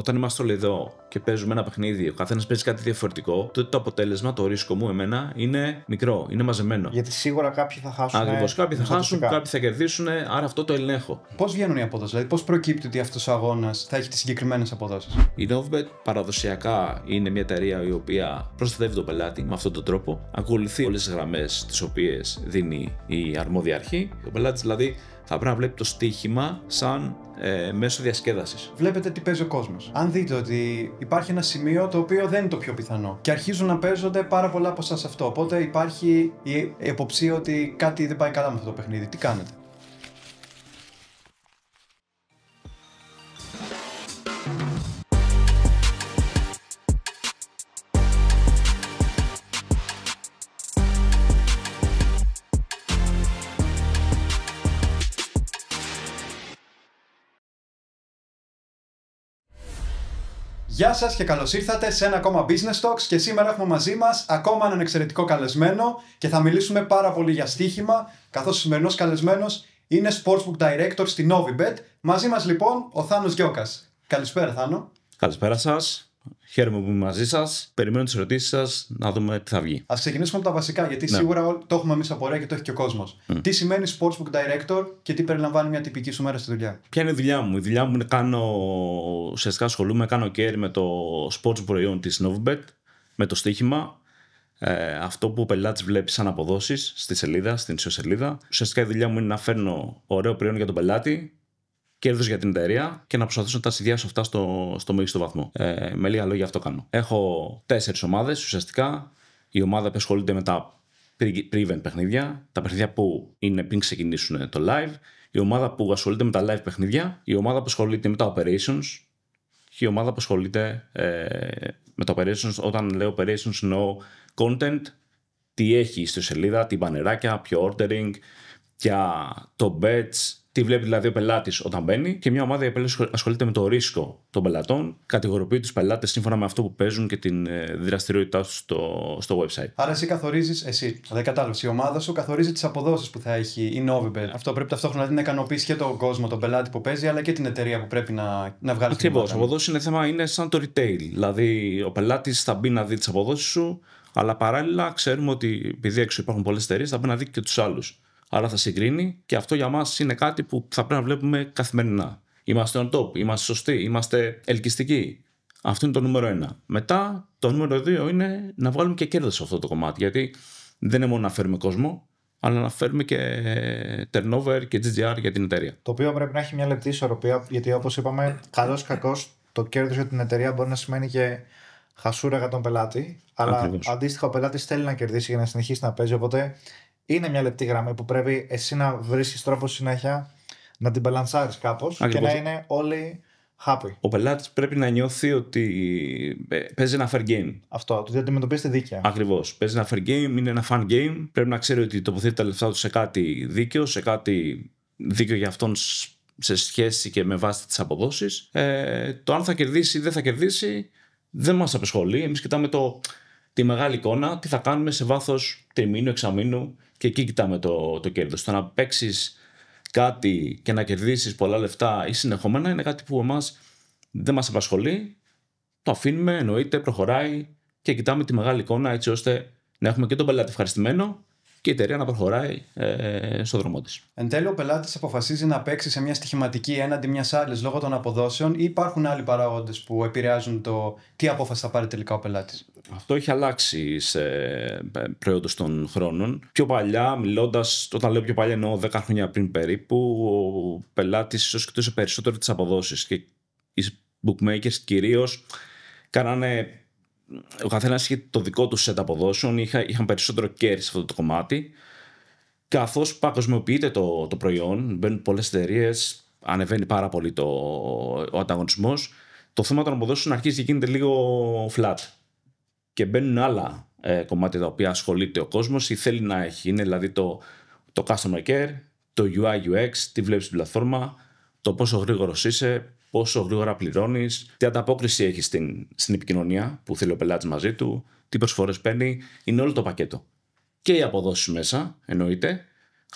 όταν είμαστε όλοι εδώ και παίζουμε ένα παιχνίδι, ο καθένας παίζει κάτι διαφορετικό, τότε το αποτέλεσμα, το ρίσκο μου, εμένα, είναι μικρό, είναι μαζεμένο. Γιατί σίγουρα κάποιοι θα χάσουν. Ε, Ακριβώς. Κάποιοι θα χάσουν, κάποιοι θα κερδίσουν, άρα αυτό το ελέγχω. Πώς βγαίνουν οι αποδόσεις, δηλαδή πώς προκύπτει ότι αυτός ο αγώνας θα έχει τις συγκεκριμένες αποδόσεις. Η Novbet παραδοσιακά είναι μια εταιρεία η οποία προστατεύει τον πελάτη με αυτόν τον τρόπο, ακολουθεί όλες τις γραμμές τις οποίες δίνει η αρμόδια αρχή. Ο πελάτης δηλαδή θα πρέπει να βλέπει το στοίχημα σαν ε, μέσο διασκέδασης. Βλέπετε τι παίζει ο κόσμος. Αν δείτε ότι υπάρχει ένα σημείο το οποίο δεν είναι το πιο πιθανό και αρχίζουν να παίζονται πάρα πολλά από εσάς αυτό. Οπότε υπάρχει η υποψία ότι κάτι δεν πάει καλά με αυτό το παιχνίδι. Τι κάνετε. Γεια σας και καλώς ήρθατε σε ένα ακόμα Business Talks και σήμερα έχουμε μαζί μας ακόμα έναν εξαιρετικό καλεσμένο και θα μιλήσουμε πάρα πολύ για στοίχημα καθώς ο σημερινός καλεσμένος είναι Sportsbook Director στην Novibet. Μαζί μας λοιπόν ο Θάνος Γιώκας. Καλησπέρα Θάνο. Καλησπέρα σας. Χαίρομαι που είμαι μαζί σας. Περιμένω τις ερωτήσεις σας να δούμε τι θα βγει. Ας ξεκινήσουμε από τα βασικά, γιατί ναι. σίγουρα το έχουμε εμείς απορία και το έχει και ο κόσμος. Τι σημαίνει Sportsbook Director και τι περιλαμβάνει μια τυπική σου μέρα στη δουλειά. Ποια είναι η δουλειά μου. Η δουλειά μου είναι κάνω. Ουσιαστικά ασχολούμαι, κάνω care με το sports προϊόν της Novibet, με το στοίχημα. Ε, αυτό που ο πελάτης βλέπει σαν αποδόσεις στη σελίδα, στην ισοσελίδα. Ουσιαστικά η δουλειά μου είναι να φέρνω ωραίο προϊόν για τον πελάτη κέρδος για την εταιρεία και να προσπαθήσω να τα συνδυάσω αυτά στο, στο μέγιστο βαθμό. Ε, με λίγα λόγια, αυτό κάνω. Έχω τέσσερις ομάδες ουσιαστικά. Η ομάδα που ασχολείται με τα pre-event παιχνίδια, τα παιχνίδια που είναι πριν ξεκινήσουν το live, η ομάδα που ασχολείται με τα live παιχνίδια, η ομάδα που ασχολείται με τα operations και η ομάδα που ασχολείται ε, με τα operations. Όταν λέω operations εννοώ content, τι έχει στη σελίδα, τι πανεράκια, ποιο ordering, ποια το bets, τι βλέπει δηλαδή ο πελάτης όταν μπαίνει και μια ομάδα ασχολείται με το ρίσκο των πελατών, κατηγοροποιεί τους πελάτες σύμφωνα με αυτό που παίζουν και την ε, δραστηριότητά τους στο, στο website. Άρα εσύ καθορίζεις, εσύ, δεν κατάλαβες, η ομάδα σου καθορίζει τις αποδόσεις που θα έχει η Novibet. Αυτό πρέπει ταυτόχρονα να ικανοποιήσει και τον κόσμο, τον πελάτη που παίζει, αλλά και την εταιρεία που πρέπει να, να βγάλει. Ακριβώ. Αποδόσεις είναι θέμα, είναι σαν το retail. Δηλαδή ο πελάτης θα μπει να δει τις αποδόσεις σου, αλλά παράλληλα ξέρουμε ότι επειδή έξω υπάρχουν πολλές εταιρείες, θα μπει να δει και τους άλλους. Άρα θα συγκρίνει και αυτό για μας είναι κάτι που θα πρέπει να βλέπουμε καθημερινά. Είμαστε on top, είμαστε σωστοί, είμαστε ελκυστικοί. Αυτό είναι το νούμερο ένα. Μετά, το νούμερο δύο είναι να βγάλουμε και κέρδος σε αυτό το κομμάτι. Γιατί δεν είναι μόνο να φέρουμε κόσμο, αλλά να φέρουμε και turnover και GGR για την εταιρεία. Το οποίο πρέπει να έχει μια λεπτή ισορροπία, γιατί όπως είπαμε, καλός ή κακός, το κέρδος για την εταιρεία μπορεί να σημαίνει και χασούρα για τον πελάτη. Αλλά αντίστοιχα, ο πελάτης θέλει να κερδίσει για να συνεχίσει να παίζει. Οπότε είναι μια λεπτή γραμμή που πρέπει εσύ να βρίσκεις τρόπο συνέχεια να την μπαλανσάρεις κάπως και να είναι όλοι happy. Ο πελάτης πρέπει να νιώθει ότι ε, παίζει ένα fair game. Αυτό, το διατυμετωπίστε δίκαια. Ακριβώς. Παίζει ένα fair game, είναι ένα fun game. Πρέπει να ξέρει ότι τοποθετεί τα λεφτά του σε κάτι δίκαιο, σε κάτι δίκαιο για αυτόν σε σχέση και με βάση τις αποδόσεις. Ε, το αν θα κερδίσει ή δεν θα κερδίσει δεν μας απασχολεί. Εμείς κοιτάμε το, τη μεγάλη εικόνα, τι θα κάνουμε σε βάθος τριμήνου, εξαμήνου και εκεί κοιτάμε το, το κέρδος. Το να παίξεις κάτι και να κερδίσεις πολλά λεφτά ή συνεχόμενα είναι κάτι που εμάς δεν μας απασχολεί. Το αφήνουμε, εννοείται, προχωράει και κοιτάμε τη μεγάλη εικόνα έτσι ώστε να έχουμε και τον πελάτη ευχαριστημένο και η εταιρεία να προχωράει ε, ε στο δρόμο της. Εν τέλει, ο πελάτης αποφασίζει να παίξει σε μια στοιχηματική έναντι μιας άλλης λόγω των αποδόσεων ή υπάρχουν άλλοι παράγοντες που επηρεάζουν το τι απόφαση θα πάρει τελικά ο πελάτης. Αυτό έχει αλλάξει σε ε, προϊόντος των χρόνων. Πιο παλιά, μιλώντας, όταν λέω πιο παλιά, εννοώ 10 χρόνια πριν περίπου, ο πελάτης ίσως κοιτούσε περισσότερο τις αποδόσεις και οι bookmakers κυρίως κάνανε ο καθένας είχε το δικό του set αποδόσεων, είχα, είχαν περισσότερο κέρδη σε αυτό το κομμάτι. Καθώς παγκοσμιοποιείται το, το προϊόν, μπαίνουν πολλές εταιρείες, ανεβαίνει πάρα πολύ το, ο ανταγωνισμός. Το θέμα των αποδόσεων αρχίζει και γίνεται λίγο flat. Και μπαίνουν άλλα ε, κομμάτια τα οποία ασχολείται ο κόσμος ή θέλει να έχει. Είναι δηλαδή το, το customer care, το UI UX, τι βλέπεις στην πλατφόρμα, το πόσο γρήγορος είσαι, πόσο γρήγορα πληρώνεις, τι ανταπόκριση έχεις στην, στην επικοινωνία που θέλει ο πελάτης μαζί του, τι προσφορές παίρνει. Είναι όλο το πακέτο. Και οι αποδόσεις μέσα, εννοείται,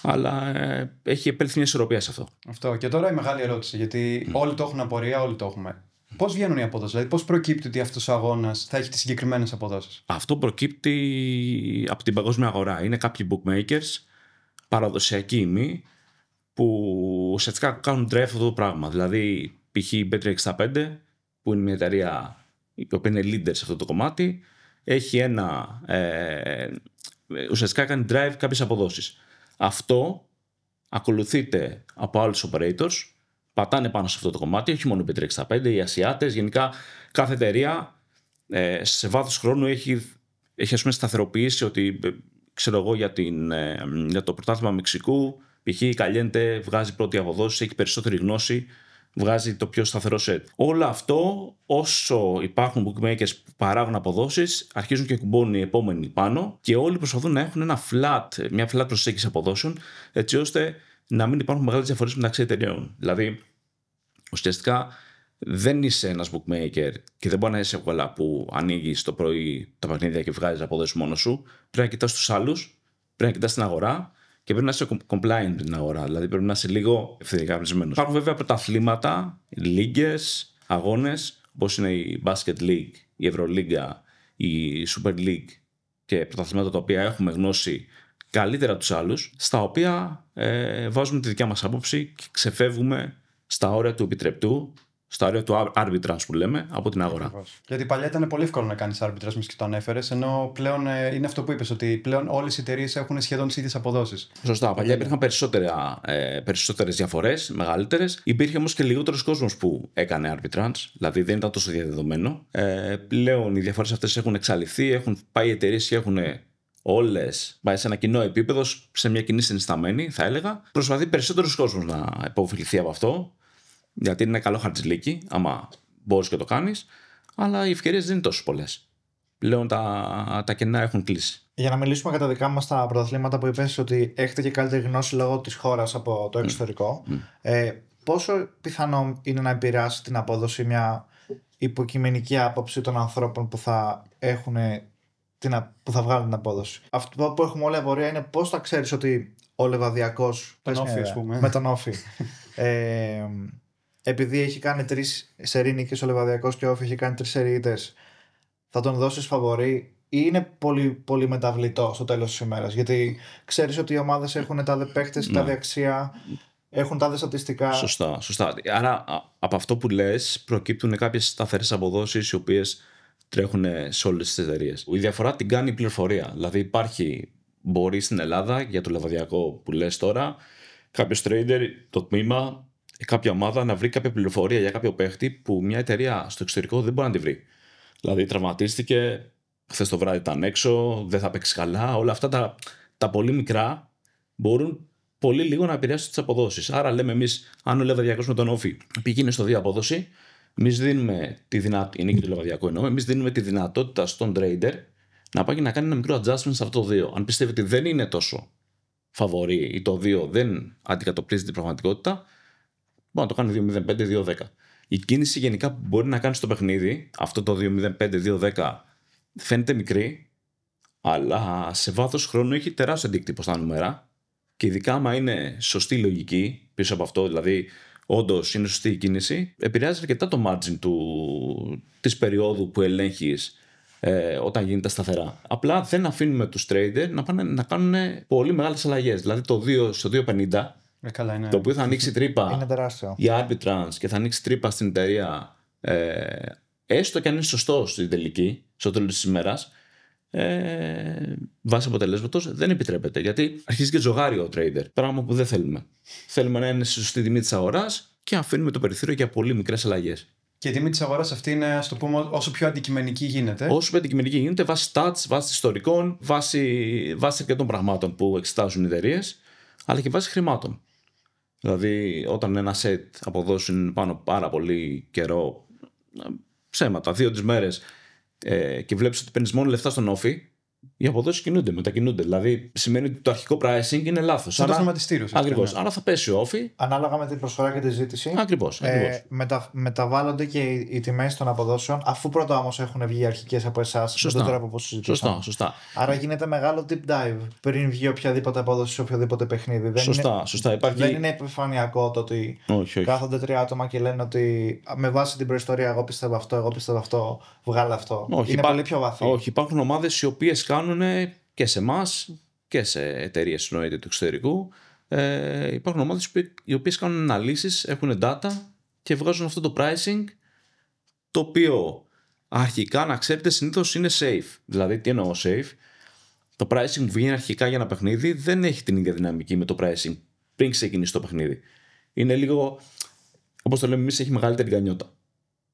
αλλά ε, έχει επέλθει μια ισορροπία σε αυτό. Αυτό. Και τώρα η μεγάλη ερώτηση, γιατί mm. όλοι το έχουν απορία, όλοι το έχουμε. Πώς βγαίνουν οι αποδόσεις, δηλαδή πώς προκύπτει ότι αυτός ο αγώνας θα έχει τις συγκεκριμένες αποδόσεις. Αυτό προκύπτει από την παγκόσμια αγορά. Είναι κάποιοι bookmakers, παραδοσιακοί ημί, που ουσιαστικά κάνουν τρέφο αυτό πράγμα. Δηλαδή π.χ. η b 365 που είναι μια εταιρεία η οποία είναι leader σε αυτό το κομμάτι έχει ένα ε, ουσιαστικά κάνει drive κάποιες αποδόσεις. Αυτό ακολουθείται από άλλους operators πατάνε πάνω σε αυτό το κομμάτι, όχι μόνο η B365, οι Ασιάτες, γενικά κάθε εταιρεία ε, σε βάθος χρόνου έχει, έχει πούμε σταθεροποιήσει ότι ε, ξέρω εγώ για, την, ε, για το πρωτάθλημα Μεξικού π.χ. η Καλιέντε βγάζει πρώτη αποδόση, έχει περισσότερη γνώση βγάζει το πιο σταθερό σετ. Όλο αυτό, όσο υπάρχουν bookmakers που παράγουν αποδόσεις, αρχίζουν και κουμπώνουν οι επόμενοι πάνω και όλοι προσπαθούν να έχουν ένα flat, μια flat προσέγγιση αποδόσεων, έτσι ώστε να μην υπάρχουν μεγάλες διαφορές μεταξύ εταιρεών. Δηλαδή, ουσιαστικά δεν είσαι ένας bookmaker και δεν μπορεί να είσαι εύκολα που ανοίγεις το πρωί τα παιχνίδια και βγάζεις αποδόσεις μόνος σου. Πρέπει να κοιτάς τους άλλους, πρέπει να κοιτάς την αγορά και πρέπει να είσαι compliant την αγορά. Δηλαδή πρέπει να είσαι λίγο ευθυγραμμισμένος. Υπάρχουν βέβαια πρωταθλήματα, λίγες, αγώνες, όπως είναι η Basket League, η Ευρωλίγκα, η Super League και πρωταθλήματα τα οποία έχουμε γνώση καλύτερα τους άλλους, στα οποία ε, βάζουμε τη δικιά μας άποψη και ξεφεύγουμε στα όρια του επιτρεπτού στο όριο του άρβιτρα, που λέμε, από την αγορά. Γιατί παλιά ήταν πολύ εύκολο να κάνεις άρβιτρα, μη και το ανέφερες, ενώ πλέον ε, είναι αυτό που είπες, ότι πλέον όλες οι εταιρείες έχουν σχεδόν τις ίδιες αποδόσεις. Σωστά. Παλιά ε, υπήρχαν ε, περισσότερες διαφορές, μεγαλύτερες. Υπήρχε όμως και λιγότερος κόσμος που έκανε arbitrage, δηλαδή δεν ήταν τόσο διαδεδομένο. Ε, πλέον οι διαφορές αυτές έχουν εξαλειφθεί, έχουν πάει οι εταιρείες και έχουν όλες πάει σε ένα κοινό επίπεδο, σε μια κοινή συνισταμένη, θα έλεγα. Προσπαθεί περισσότερος κόσμος να υποφεληθεί από αυτό. Γιατί είναι καλό χαρτζηλίκι, άμα μπορείς και το κάνεις, αλλά οι ευκαιρίες δεν είναι τόσο πολλές. Πλέον τα, τα κενά έχουν κλείσει. Για να μιλήσουμε κατά δικά μας τα πρωταθλήματα που είπες ότι έχετε και καλύτερη γνώση λόγω της χώρας από το εξωτερικό. Ε, πόσο πιθανό είναι να επηρεάσει την απόδοση μια υποκειμενική άποψη των ανθρώπων που θα έχουν την, που θα βγάλουν την απόδοση. Αυτό που έχουμε όλη απορία είναι πώς θα ξέρεις ότι ο λεβαδιακός. Με τον όφη. ε, επειδή έχει κάνει τρεις σερή ο Λεβαδιακός και όφη έχει κάνει τρεις σερίδες, θα τον δώσεις φαβορή ή είναι πολύ, πολύ μεταβλητό στο τέλος της ημέρας. Γιατί ξέρεις ότι οι ομάδες έχουν τα δε παίχτες, τα ναι. δε αξία, έχουν τα δε στατιστικά. Σωστά, σωστά. Άρα από αυτό που λες, προκύπτουν κάποιες σταθερές αποδόσεις οι οποίες τρέχουν σε όλες τις εταιρείες. Η διαφορά την κάνει η πληροφορία. Δηλαδή υπάρχει, μπορεί στην Ελλάδα για το λεβαδιακό που λες τώρα, κάποιος trader, το τμήμα ε, κάποια ομάδα να βρει κάποια πληροφορία για κάποιο παίχτη που μια εταιρεία στο εξωτερικό δεν μπορεί να τη βρει. Δηλαδή, τραυματίστηκε, χθες το βράδυ ήταν έξω, δεν θα παίξει καλά. Όλα αυτά τα, τα πολύ μικρά μπορούν πολύ λίγο να επηρεάσουν τις αποδόσεις. Άρα, λέμε εμείς, αν ο Λεβαδιακός με τον Όφη πήγαινε στο 2 απόδοση, εμείς δίνουμε τη δυνατότητα. Η νίκη του Λεβαδιακού εμείς δίνουμε τη δυνατότητα στον trader να πάει και να κάνει ένα μικρό adjustment σε αυτό το 2. Αν πιστεύει ότι δεν είναι τόσο φαβορή ή το 2 δεν αντικατοπτρίζει την πραγματικότητα, Μπορεί να το κάνει 2 10 Η κίνηση γενικά που μπορεί να κάνει στο παιχνίδι, αυτό το 2-0-5-2-10, φαίνεται μικρή, αλλά σε βάθος χρόνου έχει τεράστιο αντίκτυπο στα νούμερα. Και ειδικά άμα είναι σωστή λογική πίσω από αυτό, δηλαδή όντως είναι σωστή η κίνηση, επηρεάζει αρκετά το margin του, της περίοδου που ελέγχεις ε, όταν γίνεται σταθερά. Απλά δεν αφήνουμε τους trader να, να κάνουν πολύ μεγάλες αλλαγές. Δηλαδή το 2, στο 2.50 ε, είναι. Το οποίο θα ανοίξει τρύπα. είναι Η Arbitrans και θα ανοίξει τρύπα στην εταιρεία. Ε, έστω και αν είναι σωστό στην τελική, στο τέλος της ημέρας, ε, βάσει αποτελέσματος δεν επιτρέπεται. Γιατί αρχίζει και τζογάρει ο trader. Πράγμα που δεν θέλουμε. Θέλουμε να είναι στη σωστή τιμή της αγοράς και αφήνουμε το περιθώριο για πολύ μικρές αλλαγές. Και η τιμή της αγοράς αυτή είναι, ας το πούμε, όσο πιο αντικειμενική γίνεται. Όσο πιο αντικειμενική γίνεται, βάσει stats, βάσει ιστορικών, βάσει, βάσει αρκετών πραγμάτων που εξετάζουν οι εταιρείες, αλλά και βάσει χρημάτων. Δηλαδή, όταν ένα σετ αποδωσει πανω πάνω πάρα πολύ καιρό, ε, ψέματα, δύο-τρει μέρες, ε, και βλέπεις ότι παίρνεις μόνο λεφτά στον όφη, οι αποδόσεις κινούνται, μετακινούνται. Δηλαδή σημαίνει ότι το αρχικό pricing είναι λάθος. Σαν το χρηματιστήριο. Ακριβώ. Ναι. Άρα θα πέσει ο όφη. Ανάλογα με την προσφορά και τη ζήτηση. Ακριβώς. Ε, μετα, μεταβάλλονται και οι, τιμές των αποδόσεων, αφού πρώτα όμως έχουν βγει οι αρχικές από εσάς. Σωστά. από σωστά, σωστά. Άρα γίνεται μεγάλο deep dive πριν βγει οποιαδήποτε απόδοση σε οποιοδήποτε παιχνίδι. Δεν σωστά, είναι, σωστά. Υπάρχει... Δεν είναι επιφανειακό το ότι κάθονται τρία άτομα και λένε ότι με βάση την προϊστορία εγώ πιστεύω αυτό, εγώ πιστεύω αυτό, βγάλω αυτό. είναι πολύ πιο βαθύ. Όχι, υπάρχουν ομάδες οι οποίες κάνουν κάνουν και σε εμάς και σε εταιρείες εννοείται του εξωτερικού. Ε, υπάρχουν ομάδες οι οποίες κάνουν αναλύσεις, έχουν data και βγάζουν αυτό το pricing το οποίο αρχικά να ξέρετε συνήθως είναι safe. Δηλαδή, τι εννοώ safe. Το pricing που βγαίνει αρχικά για ένα παιχνίδι δεν έχει την ίδια δυναμική με το pricing πριν ξεκινήσει το παιχνίδι. Είναι λίγο, όπως το λέμε εμείς, έχει μεγαλύτερη γκανιότα.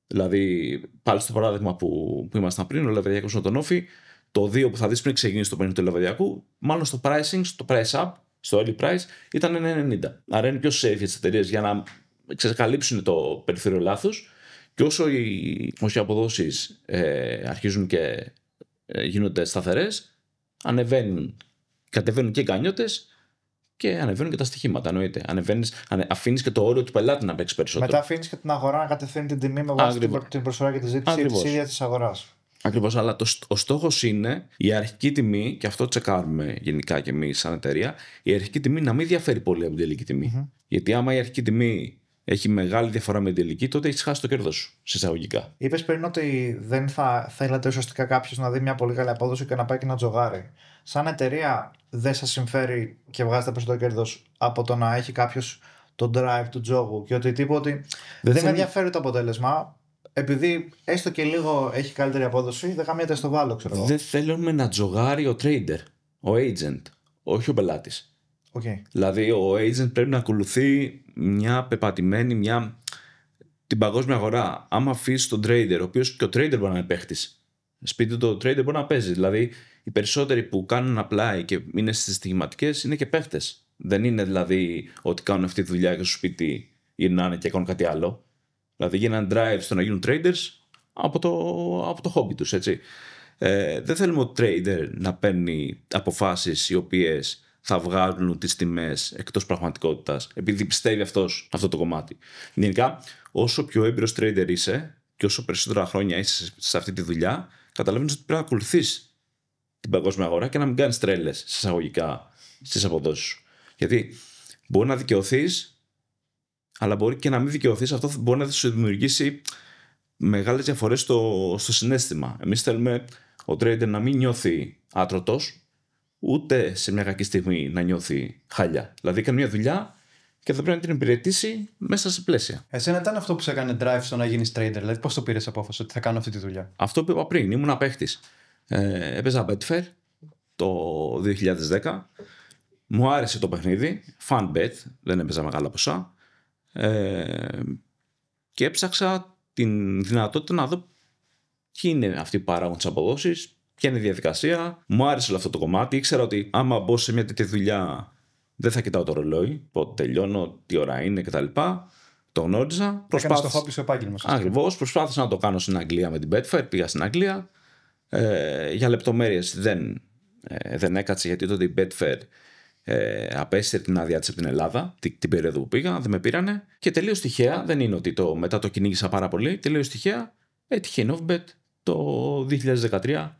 Δηλαδή, πάλι στο παράδειγμα που, ήμασταν πριν, ο τον όφι το 2 που θα δεις πριν ξεκινήσει το παιχνίδι του λαβαδιακού, μάλλον στο pricing, στο price up, στο early price, ήταν 1,90. Άρα είναι πιο safe για τις εταιρείες για να ξεκαλύψουν το περιθώριο λάθος και όσο οι, όσο οι αποδόσεις ε, αρχίζουν και ε, γίνονται σταθερές, ανεβαίνουν, κατεβαίνουν και οι κανιώτες και ανεβαίνουν και τα στοιχήματα, εννοείται. Ανε, αφήνεις και το όριο του πελάτη να παίξει περισσότερο. Μετά αφήνεις και την αγορά να κατευθύνει την τιμή με βάση την προσφορά και τη ζήτηση τη ίδια της αγοράς. Ακριβώς, αλλά το, ο στόχος είναι η αρχική τιμή, και αυτό τσεκάρουμε γενικά και εμείς σαν εταιρεία, η αρχική τιμή να μην διαφέρει πολύ από την τελική Γιατί άμα η αρχική τιμή έχει μεγάλη διαφορά με την τελική, τότε έχεις χάσει το κέρδος σου, συσταγωγικά. Είπες πριν ότι δεν θα θέλατε ουσιαστικά κάποιος να δει μια πολύ καλή απόδοση και να πάει και να τζογάρει. Σαν εταιρεία, δεν σας συμφέρει και βγάζετε περισσότερο κέρδος από το να έχει κάποιος το drive του τζόγου και Δεν, δεν με ενδιαφέρει το αποτέλεσμα επειδή έστω και λίγο έχει καλύτερη απόδοση, δεν γαμιέται στο βάλω ξέρω εγώ. Δεν θέλουμε να τζογάρει ο trader, ο agent, όχι ο πελάτης. Okay. Δηλαδή, ο agent πρέπει να ακολουθεί μια πεπατημένη, μια. την παγκόσμια αγορά. Άμα αφήσεις τον trader, ο οποίος και ο trader μπορεί να είναι παίχτης. Σπίτι του, ο trader μπορεί να παίζει. Δηλαδή, οι περισσότεροι που κάνουν απλά και είναι στι στοιχηματικέ είναι και παίχτες. Δεν είναι δηλαδή ότι κάνουν αυτή τη δουλειά και στο σπίτι γυρνάνε και κάνουν κάτι άλλο. Δηλαδή γίναν drive στο να γίνουν traders από το, από το hobby τους, έτσι. Ε, δεν θέλουμε ο trader να παίρνει αποφάσεις οι οποίες θα βγάλουν τις τιμές εκτός πραγματικότητας επειδή πιστεύει αυτός αυτό το κομμάτι. Γενικά, όσο πιο έμπειρος trader είσαι και όσο περισσότερα χρόνια είσαι σε αυτή τη δουλειά, καταλαβαίνεις ότι πρέπει να ακολουθείς την παγκόσμια αγορά και να μην κάνεις τρέλες συσσαγωγικά στις αποδόσεις σου. Γιατί μπορεί να δικαιωθείς αλλά μπορεί και να μην δικαιωθείς. Αυτό μπορεί να σου δημιουργήσει μεγάλες διαφορές στο, στο συνέστημα. Εμείς θέλουμε ο trader να μην νιώθει άτρωτος, ούτε σε μια κακή στιγμή να νιώθει χάλια. Δηλαδή, κάνει μια δουλειά και θα πρέπει να την υπηρετήσει μέσα σε πλαίσια. Εσένα ήταν αυτό που σε έκανε drive στο να γίνεις trader, δηλαδή πώς το πήρες απόφαση ότι θα κάνω αυτή τη δουλειά. Αυτό που είπα πριν, ήμουν παίχτη. Ε, έπαιζα Betfair το 2010. Μου άρεσε το παιχνίδι, fan bet, δεν έπαιζα μεγάλα ποσά. Ε, και έψαξα την δυνατότητα να δω τι είναι αυτοί η παράγοντες αποδόσεις, ποια είναι η διαδικασία. Μου άρεσε όλο αυτό το κομμάτι. Ήξερα ότι άμα μπω σε μια τέτοια δουλειά, δεν θα κοιτάω το ρολόι, πότε τελειώνω, τι ώρα είναι κτλ. Το γνώριζα. Προσπάθησα. το επάγγελμα. Ακριβώς. Προσπάθησα να το κάνω στην Αγγλία με την Betfair. Πήγα στην Αγγλία. Ε, για λεπτομέρειες δεν, ε, δεν έκατσε γιατί τότε η Betfair ε, απέστειλε την άδειά της από την Ελλάδα την, την περίοδο που πήγα, δεν με πήρανε. Και τελείως τυχαία, δεν είναι ότι το, μετά το κυνήγησα πάρα πολύ, τελείως τυχαία έτυχε η Novbet το 2013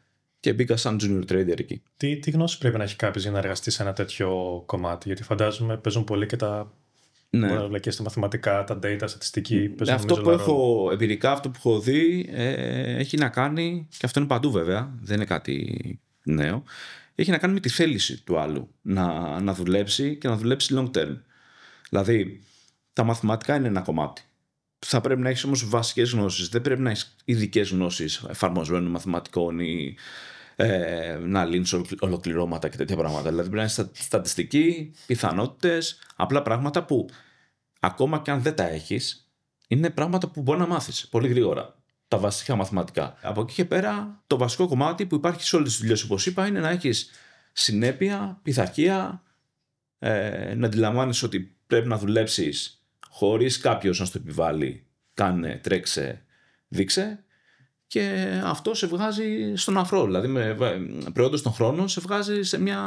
και μπήκα σαν junior trader εκεί. Τι, τι γνώση πρέπει να έχει κάποιος για να εργαστεί σε ένα τέτοιο κομμάτι, Γιατί φαντάζομαι παίζουν πολύ και τα ναι. και στα μαθηματικά, τα data, στατιστική. Ναι, αυτό που έχω εμπειρικά, αυτό που έχω δει, ε, έχει να κάνει, και αυτό είναι παντού βέβαια, δεν είναι κάτι νέο, έχει να κάνει με τη θέληση του άλλου να, να δουλέψει και να δουλέψει long term. Δηλαδή, τα μαθηματικά είναι ένα κομμάτι. Θα πρέπει να έχεις όμως βασικές γνώσεις. Δεν πρέπει να έχεις ειδικές γνώσεις εφαρμοσμένων μαθηματικών ή ε, να λύνεις ολοκληρώματα και τέτοια πράγματα. Δηλαδή, πρέπει να έχεις στατιστική, πιθανότητες, απλά πράγματα που ακόμα και αν δεν τα έχεις, είναι πράγματα που μπορεί να μάθεις πολύ γρήγορα τα βασικά μαθηματικά. Από εκεί και πέρα, το βασικό κομμάτι που υπάρχει σε όλες τις δουλειές, όπως είπα, είναι να έχεις συνέπεια, πειθαρχία, ε, να αντιλαμβάνεις ότι πρέπει να δουλέψεις χωρίς κάποιος να στο επιβάλλει. Κάνε, τρέξε, δείξε. Και αυτό σε βγάζει στον αφρό. Δηλαδή, με, τον χρόνο, σε βγάζει σε μια,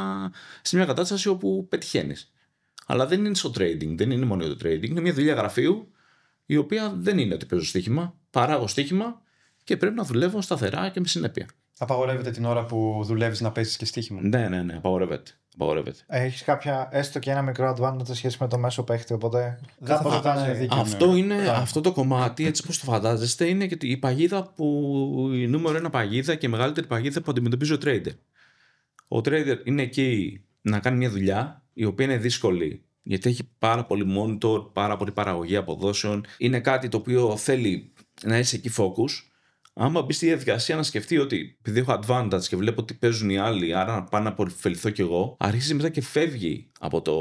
σε μια κατάσταση όπου πετυχαίνεις. Αλλά δεν είναι στο trading, δεν είναι μόνο το trading. Είναι μια δουλειά γραφείου η οποία δεν είναι ότι παίζω στοίχημα παράγω στοίχημα και πρέπει να δουλεύω σταθερά και με συνέπεια. Απαγορεύεται την ώρα που δουλεύεις να παίζεις και στοίχημα. Ναι, ναι, ναι, απαγορεύεται. απαγορεύεται. Έχεις κάποια έστω και ένα μικρό advantage σε σχέση με το μέσο παίχτη, οπότε δεν θα Αυτό, είναι, αυτό το κομμάτι, έτσι όπως το φαντάζεστε, είναι και η παγίδα που. η νούμερο ένα παγίδα και η μεγαλύτερη παγίδα που αντιμετωπίζει ο trader. Ο trader είναι εκεί να κάνει μια δουλειά η οποία είναι δύσκολη γιατί έχει πάρα πολύ monitor, πάρα πολύ παραγωγή αποδόσεων. Είναι κάτι το οποίο θέλει να είσαι εκεί focus. Άμα μπεις στη διαδικασία να σκεφτεί ότι επειδή έχω advantage και βλέπω ότι παίζουν οι άλλοι, άρα να πάω να απορριφθώ κι εγώ, αρχίζεις μετά και φεύγει από το,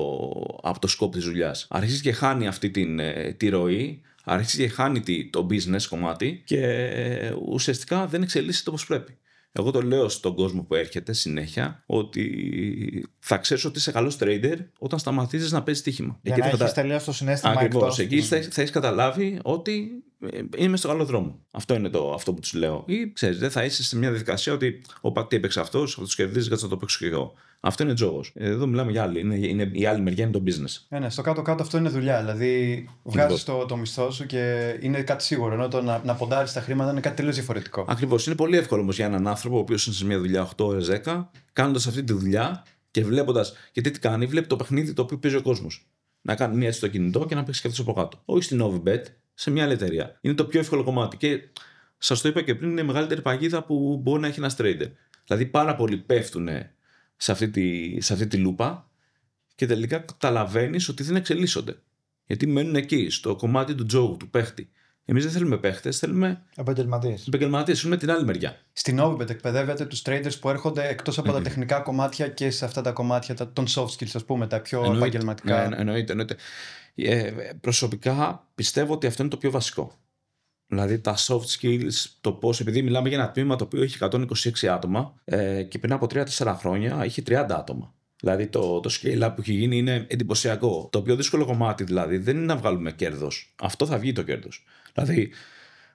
από το σκόπ της δουλειάς. Αρχίζεις και χάνει αυτή την, ε, τη ροή, αρχίζεις και χάνει το business κομμάτι και ε, ουσιαστικά δεν εξελίσσεται όπως πρέπει. Εγώ το λέω στον κόσμο που έρχεται συνέχεια ότι θα ξέρεις ότι είσαι καλός trader όταν σταματήσεις να παίζεις τύχημα. Για εκεί να έχει τελειώσει το συνέστημα Ακριβώς. Εκεί θα, θα έχεις καταλάβει ότι ε, είμαι στο καλό δρόμο. Αυτό είναι το, αυτό που τους λέω. Ή ξέρεις, δεν θα είσαι σε μια διαδικασία ότι ο πατή έπαιξε αυτός, θα του κερδίζεις, κάτσε να το παίξω και εγώ. Αυτό είναι τζόγος. Εδώ μιλάμε για άλλη. Είναι, είναι, η άλλη μεριά είναι το business. Ναι, ναι, στο κάτω-κάτω αυτό είναι δουλειά. Δηλαδή βγάζεις λοιπόν. το, το μισθό σου και είναι κάτι σίγουρο. Ενώ το να, να ποντάρεις τα χρήματα είναι κάτι τελείως διαφορετικό. Ακριβώς. Είναι πολύ εύκολο όμως για έναν άνθρωπο ο οποίος είναι σε μια δουλειά 8 ώρε 10, κάνοντας αυτή τη δουλειά και βλέποντας. Γιατί τι κάνει, βλέπει το παιχνίδι το οποίο παίζει ο κόσμος. Να κάνει μία έτσι το κινητό και να παίξει και αυτός από κάτω. Όχι στην Novibet, σε μια άλλη εταιρεία. Είναι το πιο εύκολο κομμάτι. Και σας το είπα και πριν, είναι η μεγαλύτερη παγίδα που μπορεί να έχει ένας trader. Δηλαδή πάρα πολλοί πέφτουν σε αυτή τη, σε αυτή τη λούπα και τελικά καταλαβαίνεις ότι δεν εξελίσσονται. Γιατί μένουν εκεί, στο κομμάτι του τζόγου, του παίχτη. Εμείς δεν θέλουμε παίχτες, θέλουμε. Επαγγελματίες. Επαγγελματίες, θέλουμε την άλλη μεριά. Στην Όβιμπετ εκπαιδεύεται τους traders που έρχονται εκτός τα τεχνικά κομμάτια και σε αυτά τα κομμάτια των soft skills, ας πούμε, τα πιο εννοείται, επαγγελματικά. Ναι, εννοείται, εννοείται. Ε, προσωπικά πιστεύω ότι αυτό είναι το πιο βασικό. Δηλαδή τα soft skills, το πώς, επειδή μιλάμε για ένα τμήμα το οποίο έχει 126 άτομα ε, και πριν από 3-4 χρόνια είχε 30 άτομα. Δηλαδή το, το scale up που έχει γίνει είναι εντυπωσιακό. Το πιο δύσκολο κομμάτι δηλαδή δεν είναι να βγάλουμε κέρδος. Αυτό θα βγει το κέρδος. Δηλαδή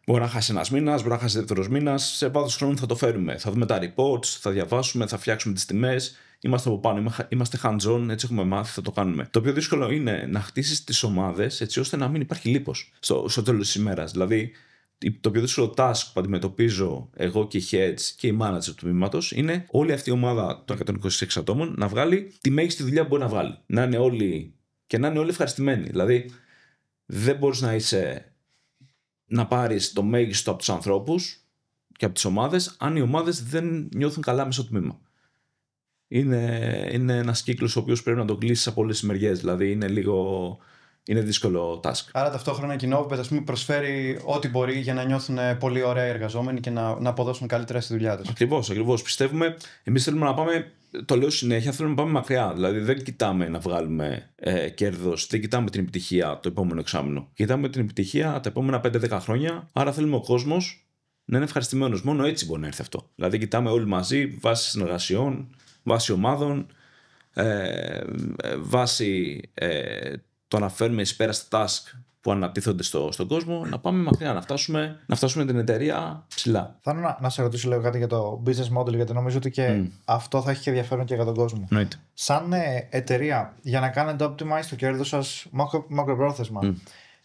μπορεί να χάσει ένας μήνας, μπορεί να χάσει δεύτερος μήνας. Σε βάθος χρόνου θα το φέρουμε. Θα δούμε τα reports, θα διαβάσουμε, θα φτιάξουμε τις τιμές. Είμαστε από πάνω, είμαστε hands-on, έτσι έχουμε μάθει, θα το κάνουμε. Το πιο δύσκολο είναι να χτίσεις τις ομάδες έτσι ώστε να μην υπάρχει λίπος στο, στο τέλος της ημέρας. Δηλαδή το πιο δύσκολο task που αντιμετωπίζω εγώ και οι heads και οι manager του τμήματος είναι όλη αυτή η ομάδα των 126 ατόμων να βγάλει τη μέγιστη δουλειά που μπορεί να βγάλει. Να είναι όλοι και να είναι όλοι ευχαριστημένοι. Δηλαδή, δεν μπορείς να είσαι να πάρεις το μέγιστο από τους ανθρώπους και από τις ομάδες, αν οι ομάδες δεν νιώθουν καλά μέσα στο τμήμα. Είναι, είναι ένας κύκλος ο οποίος πρέπει να τον κλείσεις από όλες τις μεριές. Δηλαδή, είναι λίγο είναι δύσκολο task. Άρα ταυτόχρονα η Nobet προσφέρει ό,τι μπορεί για να νιώθουν πολύ ωραία οι εργαζόμενοι και να, να αποδώσουν καλύτερα στη δουλειά τους. Ακριβώς, ακριβώς. Πιστεύουμε, εμείς θέλουμε να πάμε. Το λέω συνέχεια, θέλουμε να πάμε μακριά. Δηλαδή, δεν κοιτάμε να βγάλουμε ε, κέρδος, δεν κοιτάμε την επιτυχία το επόμενο εξάμεινο. Κοιτάμε την επιτυχία τα επόμενα 5-10 χρόνια. Άρα, θέλουμε ο κόσμος να είναι ευχαριστημένος. Μόνο έτσι μπορεί να έρθει αυτό. Δηλαδή, κοιτάμε όλοι μαζί βάσει συνεργασιών, βάσει ομάδων, ε, ε βάσει ε, το να φέρουμε εις πέρα στα task που αναπτύσσονται στο, στον κόσμο, να πάμε μακριά, να φτάσουμε, να φτάσουμε την εταιρεία ψηλά. Θέλω να, να σε ρωτήσω λίγο κάτι για το business model, γιατί νομίζω ότι και mm. αυτό θα έχει και ενδιαφέρον και για τον κόσμο. Σαν ε, εταιρεία, για να κάνετε optimize το κέρδος σας μακροπρόθεσμα, mm.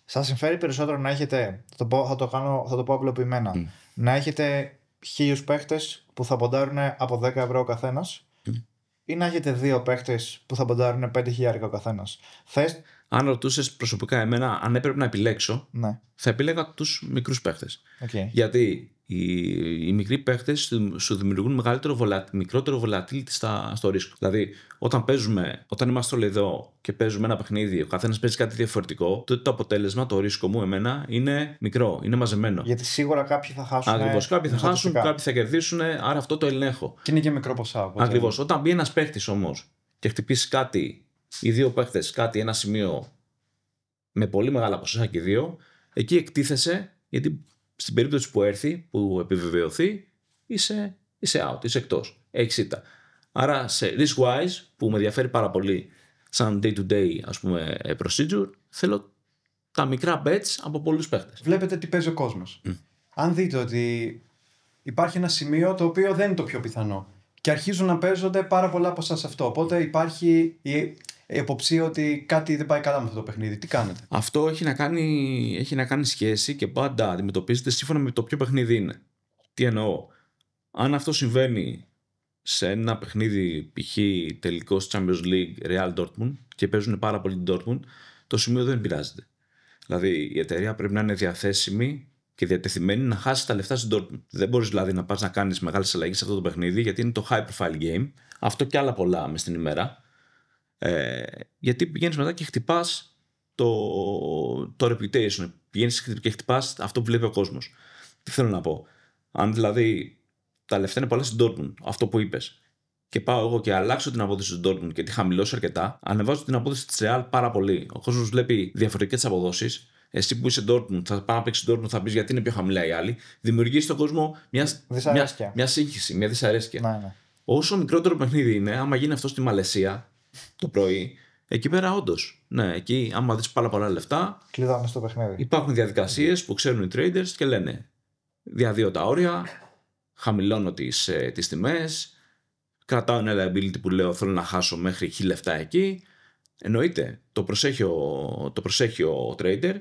σα συμφέρει περισσότερο να έχετε, θα το πω, θα το κάνω, θα το πω απλοποιημένα, mm. να έχετε χίλιους παίχτες που θα ποντάρουν από 10 ευρώ ο καθένας, mm. ή να έχετε δύο παίχτες που θα ποντάρουν 5.000 ο καθένας. Θες αν ρωτούσες προσωπικά εμένα, αν έπρεπε να επιλέξω, ναι. θα επιλέγα τους μικρούς παίχτες. Okay. Γιατί οι, οι μικροί παίχτες σου δημιουργούν μεγαλύτερο μικρότερο volatility στο ρίσκο. Δηλαδή, όταν παίζουμε, όταν είμαστε όλοι εδώ και παίζουμε ένα παιχνίδι, ο καθένας παίζει κάτι διαφορετικό, τότε το αποτέλεσμα, το ρίσκο μου εμένα είναι μικρό, είναι μαζεμένο. Γιατί σίγουρα κάποιοι θα χάσουν. Ακριβώς. Κάποιοι θα χάσουν, κάποιοι θα κερδίσουν, άρα αυτό το ελέγχω. Και είναι και μικρό ποσά. Ακριβώς. Όταν μπει ένας παίχτης όμως και χτυπήσει κάτι οι δύο παίχτε κάτι, ένα σημείο με πολύ μεγάλα ποσοστά και δύο, εκεί εκτίθεσαι, γιατί στην περίπτωση που έρθει, που επιβεβαιωθεί, είσαι, είσαι out, είσαι εκτός. Έχεις ήττα. Άρα σε risk-wise, που με ενδιαφέρει πάρα πολύ σαν day-to-day ας πούμε procedure, θέλω τα μικρά bets από πολλούς παίχτε. Βλέπετε τι παίζει ο κόσμος. Αν δείτε ότι υπάρχει ένα σημείο το οποίο δεν είναι το πιο πιθανό και αρχίζουν να παίζονται πάρα πολλά από εσάς αυτό. Οπότε υπάρχει η ε, υποψία ότι κάτι δεν πάει καλά με αυτό το παιχνίδι. Τι κάνετε. Αυτό έχει να κάνει, έχει να κάνει σχέση και πάντα αντιμετωπίζεται σύμφωνα με το ποιο παιχνίδι είναι. Τι εννοώ. Αν αυτό συμβαίνει σε ένα παιχνίδι π.χ. τελικός Champions League Real Dortmund και παίζουν πάρα πολύ την Dortmund, το σημείο δεν πειράζεται. Δηλαδή η εταιρεία πρέπει να είναι διαθέσιμη και διατεθειμένη να χάσει τα λεφτά στην Dortmund. Δεν μπορείς δηλαδή να πας να κάνεις μεγάλες αλλαγές σε αυτό το παιχνίδι γιατί είναι το high profile game. Αυτό και άλλα πολλά μες στην ημέρα. Ε, γιατί πηγαίνεις μετά και χτυπάς το, το reputation. Πηγαίνεις και χτυπάς αυτό που βλέπει ο κόσμος. Τι θέλω να πω. Αν δηλαδή τα λεφτά είναι πολλά στην Dortmund, αυτό που είπες, και πάω εγώ και αλλάξω την απόδοση του Dortmund και τη χαμηλώσω αρκετά, ανεβάζω την απόδοση της Real πάρα πολύ. Ο κόσμος βλέπει διαφορετικές αποδόσεις. Εσύ που είσαι Dortmund, θα πάω να παίξεις Dortmund, θα πεις γιατί είναι πιο χαμηλά οι άλλοι. Δημιουργείς στον κόσμο μιας, μιας, μια σύγχυση, μια δυσαρέσκεια. Ναι, ναι. Όσο μικρότερο παιχνίδι είναι, άμα γίνει αυτό στη Μαλαισία, το πρωί. Εκεί πέρα, όντως. Ναι, εκεί, άμα δεις πάρα πολλά λεφτά. Κλειδάμε στο παιχνίδι. Υπάρχουν διαδικασίες που ξέρουν οι traders και λένε διαδίω τα όρια, χαμηλώνω τις τις ε, τιμές, κρατάω ένα liability που λέω θέλω να χάσω μέχρι 1000 λεφτά εκεί. Εννοείται, το προσέχει, ο, το προσέχει ο trader,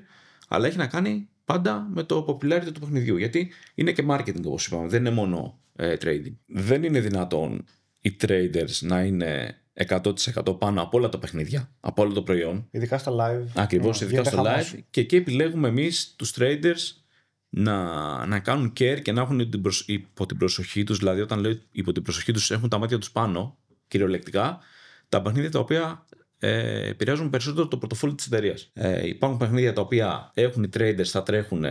αλλά έχει να κάνει πάντα με το popularity του παιχνιδιού. Γιατί είναι και marketing, όπως είπαμε, δεν είναι μόνο ε, trading. Δεν είναι δυνατόν οι traders να είναι 100% πάνω από όλα τα παιχνίδια, από όλο το προϊόν. Ειδικά στα live. Ακριβώς, ναι. ειδικά στα live. Και εκεί επιλέγουμε εμείς τους traders να, να κάνουν care και να έχουν την υπό την προσοχή τους, δηλαδή όταν λέω υπό την προσοχή τους, έχουν τα μάτια τους πάνω, κυριολεκτικά, τα παιχνίδια τα οποία ε, επηρεάζουν περισσότερο το πορτοφόλι της εταιρείας. Ε, υπάρχουν παιχνίδια τα οποία έχουν οι traders, θα τρέχουν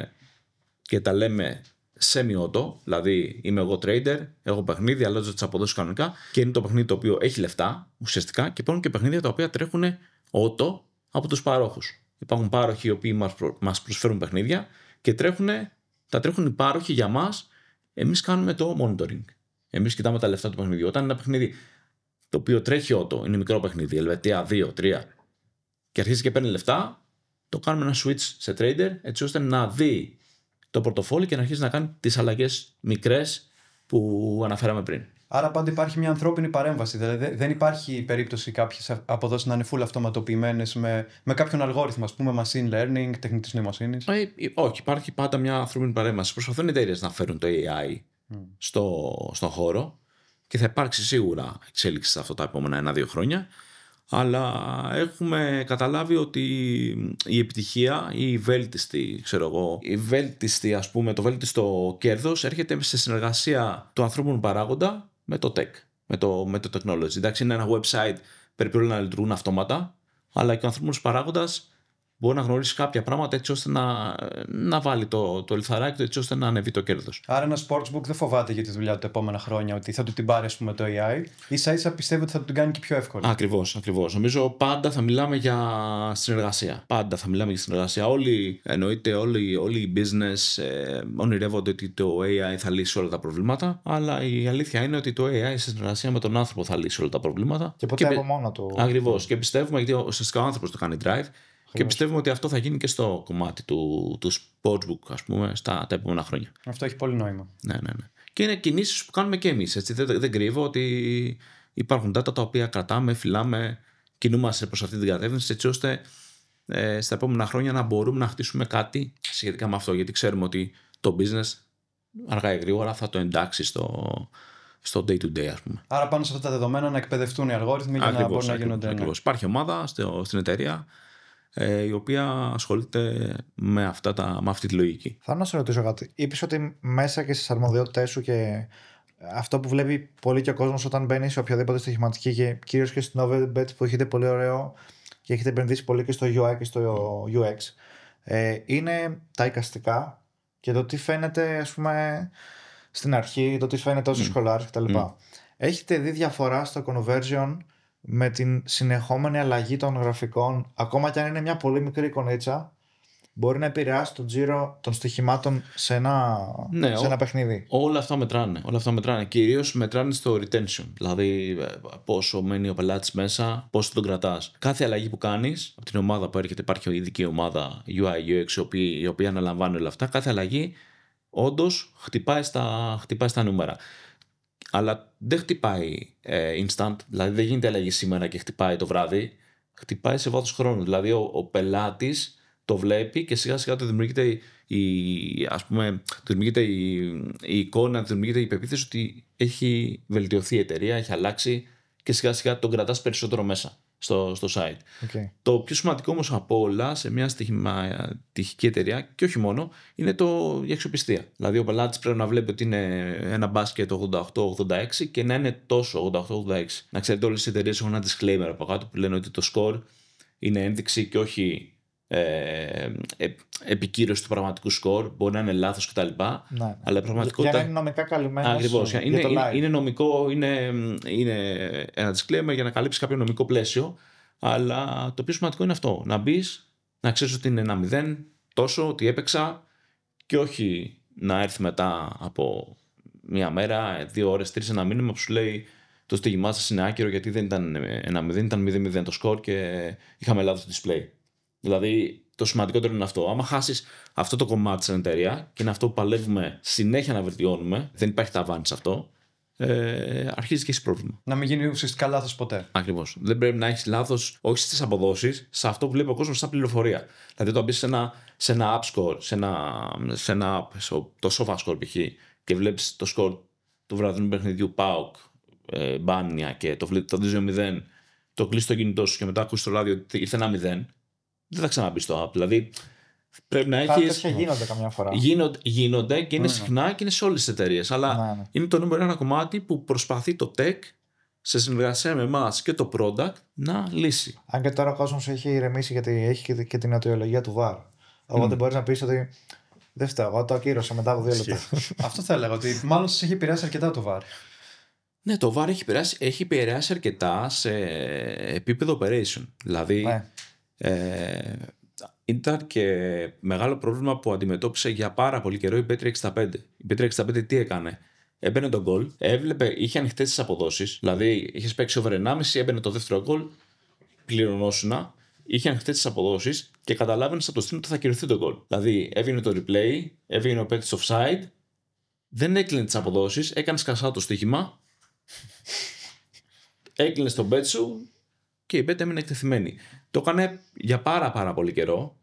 και τα λέμε semi-auto, δηλαδή είμαι εγώ trader, έχω παιχνίδι, αλλάζω τις αποδόσεις κανονικά και είναι το παιχνίδι το οποίο έχει λεφτά ουσιαστικά και υπάρχουν και παιχνίδια τα οποία τρέχουν auto από τους παρόχους. Υπάρχουν πάροχοι οι οποίοι μας προσφέρουν παιχνίδια και τρέχουν, τα τρέχουν οι πάροχοι για μας. Εμείς κάνουμε το monitoring. Εμείς κοιτάμε τα λεφτά του παιχνιδιού. Όταν ένα παιχνίδι το οποίο τρέχει auto, είναι μικρό παιχνίδι, Ελβετία 2, 3, και αρχίζει και παίρνει λεφτά, το κάνουμε ένα switch σε trader έτσι ώστε να δει το πορτοφόλι και να αρχίσει να κάνει τις αλλαγές μικρές που αναφέραμε πριν. Άρα πάντα υπάρχει μια ανθρώπινη παρέμβαση. Δηλαδή δεν υπάρχει περίπτωση κάποιες αποδόσεις να είναι full αυτοματοποιημένες με, με κάποιον αλγόριθμο, ας πούμε, machine learning, τεχνητής νοημοσύνης. Ε, όχι, υπάρχει πάντα μια ανθρώπινη παρέμβαση. Προσπαθούν οι εταιρείε να φέρουν το AI στο, στον χώρο και θα υπάρξει σίγουρα εξέλιξη σε αυτό τα επόμενα ένα-δύο χρόνια αλλά έχουμε καταλάβει ότι η επιτυχία ή η βέλτιστη, ξέρω εγώ, η βέλτιστη, ας πούμε, το βέλτιστο κέρδος έρχεται σε συνεργασία του ανθρώπινου παράγοντα με το tech, με το, με το technology. Εντάξει, είναι ένα website πρέπει όλα να λειτουργούν αυτόματα, αλλά και ο ανθρώπινος παράγοντας μπορεί να γνωρίσει κάποια πράγματα έτσι ώστε να, να βάλει το, το λιθαράκι του, έτσι ώστε να ανεβεί το κέρδος. Άρα, ένα sportsbook δεν φοβάται για τη δουλειά του τα επόμενα χρόνια ότι θα του την πάρει ας πούμε, το AI. σα ίσα πιστεύω ότι θα του την κάνει και πιο εύκολα. Ακριβώς, ακριβώς. Νομίζω πάντα θα μιλάμε για συνεργασία. Πάντα θα μιλάμε για συνεργασία. Όλοι, εννοείται, όλοι, όλοι οι business ε, ονειρεύονται ότι το AI θα λύσει όλα τα προβλήματα. Αλλά η αλήθεια είναι ότι το AI σε συνεργασία με τον άνθρωπο θα λύσει όλα τα προβλήματα. Και ποτέ και... από μόνο του. Ακριβώς. Και πιστεύουμε, γιατί ουσιαστικά ο άνθρωπος το κάνει drive και πιστεύουμε ότι αυτό θα γίνει και στο κομμάτι του, του sportsbook, ας πούμε, στα τα επόμενα χρόνια. Αυτό έχει πολύ νόημα. Ναι, ναι, ναι. Και είναι κινήσεις που κάνουμε και εμείς. Δεν, δεν κρύβω ότι υπάρχουν data τα οποία κρατάμε, φυλάμε, κινούμαστε προς αυτή την κατεύθυνση, έτσι ώστε ε, στα επόμενα χρόνια να μπορούμε να χτίσουμε κάτι σχετικά με αυτό. Γιατί ξέρουμε ότι το business αργά ή γρήγορα θα το εντάξει στο, στο day to day, ας πούμε. Άρα πάνω σε αυτά τα δεδομένα να εκπαιδευτούν οι αλγόριθμοι για να μπορούν να γίνονται. Ακριβώς. Ναι. Υπάρχει ομάδα στην εταιρεία ε, η οποία ασχολείται με, αυτά τα, με αυτή τη λογική. Θέλω να σε ρωτήσω κάτι. Είπες ότι μέσα και στις αρμοδιότητές σου και αυτό που βλέπει πολύ και ο κόσμος όταν μπαίνει σε οποιαδήποτε στοιχηματική και κυρίως και στην Overbet που έχετε πολύ ωραίο και έχετε επενδύσει πολύ και στο UI και στο UX, ε, είναι τα εικαστικά και το τι φαίνεται, ας πούμε, στην αρχή, το τι φαίνεται ως mm. σχολάρι κτλ. Mm. Έχετε δει διαφορά στο conversion με την συνεχόμενη αλλαγή των γραφικών, ακόμα και αν είναι μια πολύ μικρή εικονίτσα, μπορεί να επηρεάσει τον τζίρο των στοιχημάτων σε ένα, ναι, σε ένα παιχνίδι. Όλα αυτά μετράνε. Όλα αυτά μετράνε. Κυρίως μετράνε στο retention. Δηλαδή ε, πόσο μένει ο πελάτης μέσα, πόσο τον κρατάς. Κάθε αλλαγή που κάνεις από την ομάδα που έρχεται, υπάρχει η ειδική ομάδα UI, UX, η οποία, αναλαμβάνει όλα αυτά. Κάθε αλλαγή όντως χτυπάει χτυπάει στα νούμερα αλλά δεν χτυπάει ε, instant, δηλαδή δεν γίνεται αλλαγή σήμερα και χτυπάει το βράδυ. Χτυπάει σε βάθος χρόνου. Δηλαδή ο, ο πελάτης το βλέπει και σιγά σιγά το δημιουργείται η, ας πούμε, δημιουργείται η, εικόνα, δημιουργείται η πεποίθηση ότι έχει βελτιωθεί η εταιρεία, έχει αλλάξει και σιγά σιγά τον κρατάς περισσότερο μέσα στο, στο site. Okay. Το πιο σημαντικό όμως από όλα σε μια στοιχηματική εταιρεία και όχι μόνο είναι το, η αξιοπιστία. Δηλαδή ο πελάτη πρέπει να βλέπει ότι είναι ένα μπάσκετ 88-86 και να είναι τόσο 88-86. Να ξέρετε, όλες οι εταιρείες έχουν ένα disclaimer από κάτω που λένε ότι το score είναι ένδειξη και όχι ε, ε, επικύρωση του πραγματικού σκορ, μπορεί να είναι λάθος κτλ. Ναι, ναι, Αλλά πραγματικότητα. Για να είναι νομικά καλυμμένος. Ακριβώς. Είναι, είναι, νομικό, είναι, είναι ένα disclaimer για να καλύψεις κάποιο νομικό πλαίσιο. Αλλά το πιο σημαντικό είναι αυτό. Να μπεις, να ξέρεις ότι είναι ένα μηδέν, τόσο, ότι έπαιξα και όχι να έρθει μετά από μία μέρα, δύο ώρες, τρεις, ένα μήνυμα που σου λέει το στίγμά σας είναι άκυρο γιατί δεν ήταν ένα μηδέν, ήταν μηδέν μηδέν το σκορ και είχαμε λάθος display. Δηλαδή, το σημαντικότερο είναι αυτό. Άμα χάσεις αυτό το κομμάτι σαν εταιρεία, και είναι αυτό που παλεύουμε συνέχεια να βελτιώνουμε, δεν υπάρχει ταβάνι σε αυτό, ε, αρχίζεις και έχεις πρόβλημα. Να μην γίνει ουσιαστικά λάθος ποτέ. Ακριβώς. Δεν πρέπει να έχεις λάθος όχι στις αποδόσεις, σε αυτό που βλέπει ο κόσμος σαν πληροφορία. Δηλαδή, όταν μπεις σε ένα, σε ένα app score, σε ένα, σε ένα το sofa score π.χ. και βλέπεις το score του βραδινού παιχνιδιού Pauk, Μπάνια ε, και το βλέπεις το 2-0, το κλείσει το κινητό σου και μετά ακούσεις το λάδι ότι ήρθε ένα 0 δεν θα ξαναμπεί στο app. Δηλαδή πρέπει να έχεις. Τέτοια γίνονται καμιά φορά. Γίνονται, γίνονται και είναι ναι, ναι. συχνά και είναι σε όλες τις εταιρείες. Αλλά ναι, ναι, είναι το νούμερο ένα κομμάτι που προσπαθεί το tech σε συνεργασία με εμάς και το product να λύσει. Αν και τώρα ο κόσμος έχει ηρεμήσει γιατί έχει και την ατοιολογία του VAR. Οπότε mm. μπορείς να πεις ότι. Δεν φταίω, εγώ το ακύρωσα μετά από δύο λεπτά. Αυτό θα έλεγα ότι μάλλον σας έχει επηρεάσει αρκετά το VAR. Ναι, το VAR έχει επηρεάσει, αρκετά σε επίπεδο operation. Δηλαδή, ε, ήταν και μεγάλο πρόβλημα που αντιμετώπισε για πάρα πολύ καιρό η Πέτρια 65. Η Πέτρια 65 τι έκανε. Έμπαινε τον γκολ, έβλεπε, είχε ανοιχτές τις αποδόσεις. Δηλαδή, είχες παίξει over 1,5, έμπαινε το δεύτερο γκολ, πληρωνόσουνα, είχε ανοιχτές τις αποδόσεις και καταλάβαινες από το στήμα ότι θα κυρωθεί τον γκολ. Δηλαδή, έβγαινε το replay, έβγαινε ο παίκτης offside, δεν έκλεινε τις αποδόσεις, έκανες σκασά το στοίχημα, έκλεινε τον bet και η Πέτρια έμεινε εκτεθειμένη. Το έκανε για πάρα πάρα πολύ καιρό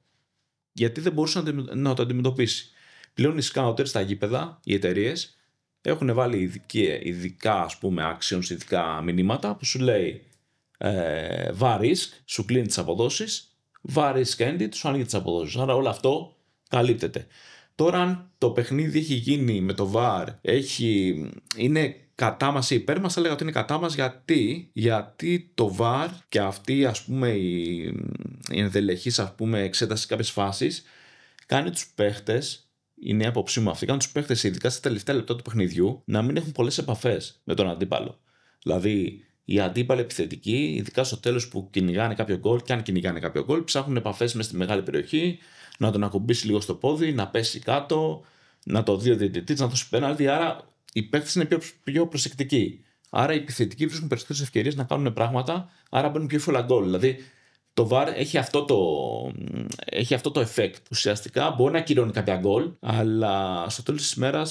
γιατί δεν μπορούσε να το αντιμετωπίσει. Πλέον οι σκάουτερ στα γήπεδα, οι εταιρείες, έχουν βάλει ειδικά ας πούμε actions, ειδικά μηνύματα που σου λέει ε, risk, σου κλείνει τις αποδόσεις, risk ended, σου ανοίγει τις αποδόσεις. Άρα όλο αυτό καλύπτεται. Τώρα αν το παιχνίδι έχει γίνει με το VAR, είναι κατά μας ή υπέρ μας, θα λέγαμε ότι είναι κατά μας γιατί, γιατί το VAR και αυτή ας πούμε η, η εξέταση σε κάποιες φάσεις κάνει τους παίχτες. είναι η άποψή μου αυτή. Κάνουν τους παίχτες, ειδικά στα τελευταία λεπτά του παιχνιδιού, να μην έχουν πολλές επαφές με τον αντίπαλο. Δηλαδή, οι αντίπαλοι επιθετικοί, ειδικά στο τέλος που κυνηγάνε κάποιο γκολ, και αν κυνηγάνε κάποιο γκολ, ψάχνουν επαφές μες στη μεγάλη περιοχή, να τον ακουμπήσει λίγο στο πόδι, να πέσει κάτω, να το δει ο διαιτητής, να δώσει πέναλτι. Άρα, οι παίκτες είναι πιο, πιο προσεκτικοί. Άρα οι επιθετικοί βρίσκουν περισσότερες ευκαιρίες να κάνουν πράγματα, άρα μπαίνουν πιο εύκολα γκολ. Δηλαδή το VAR έχει αυτό το, έχει αυτό το effect. Ουσιαστικά μπορεί να ακυρώνει κάποια γκολ, αλλά στο τέλος της ημέρας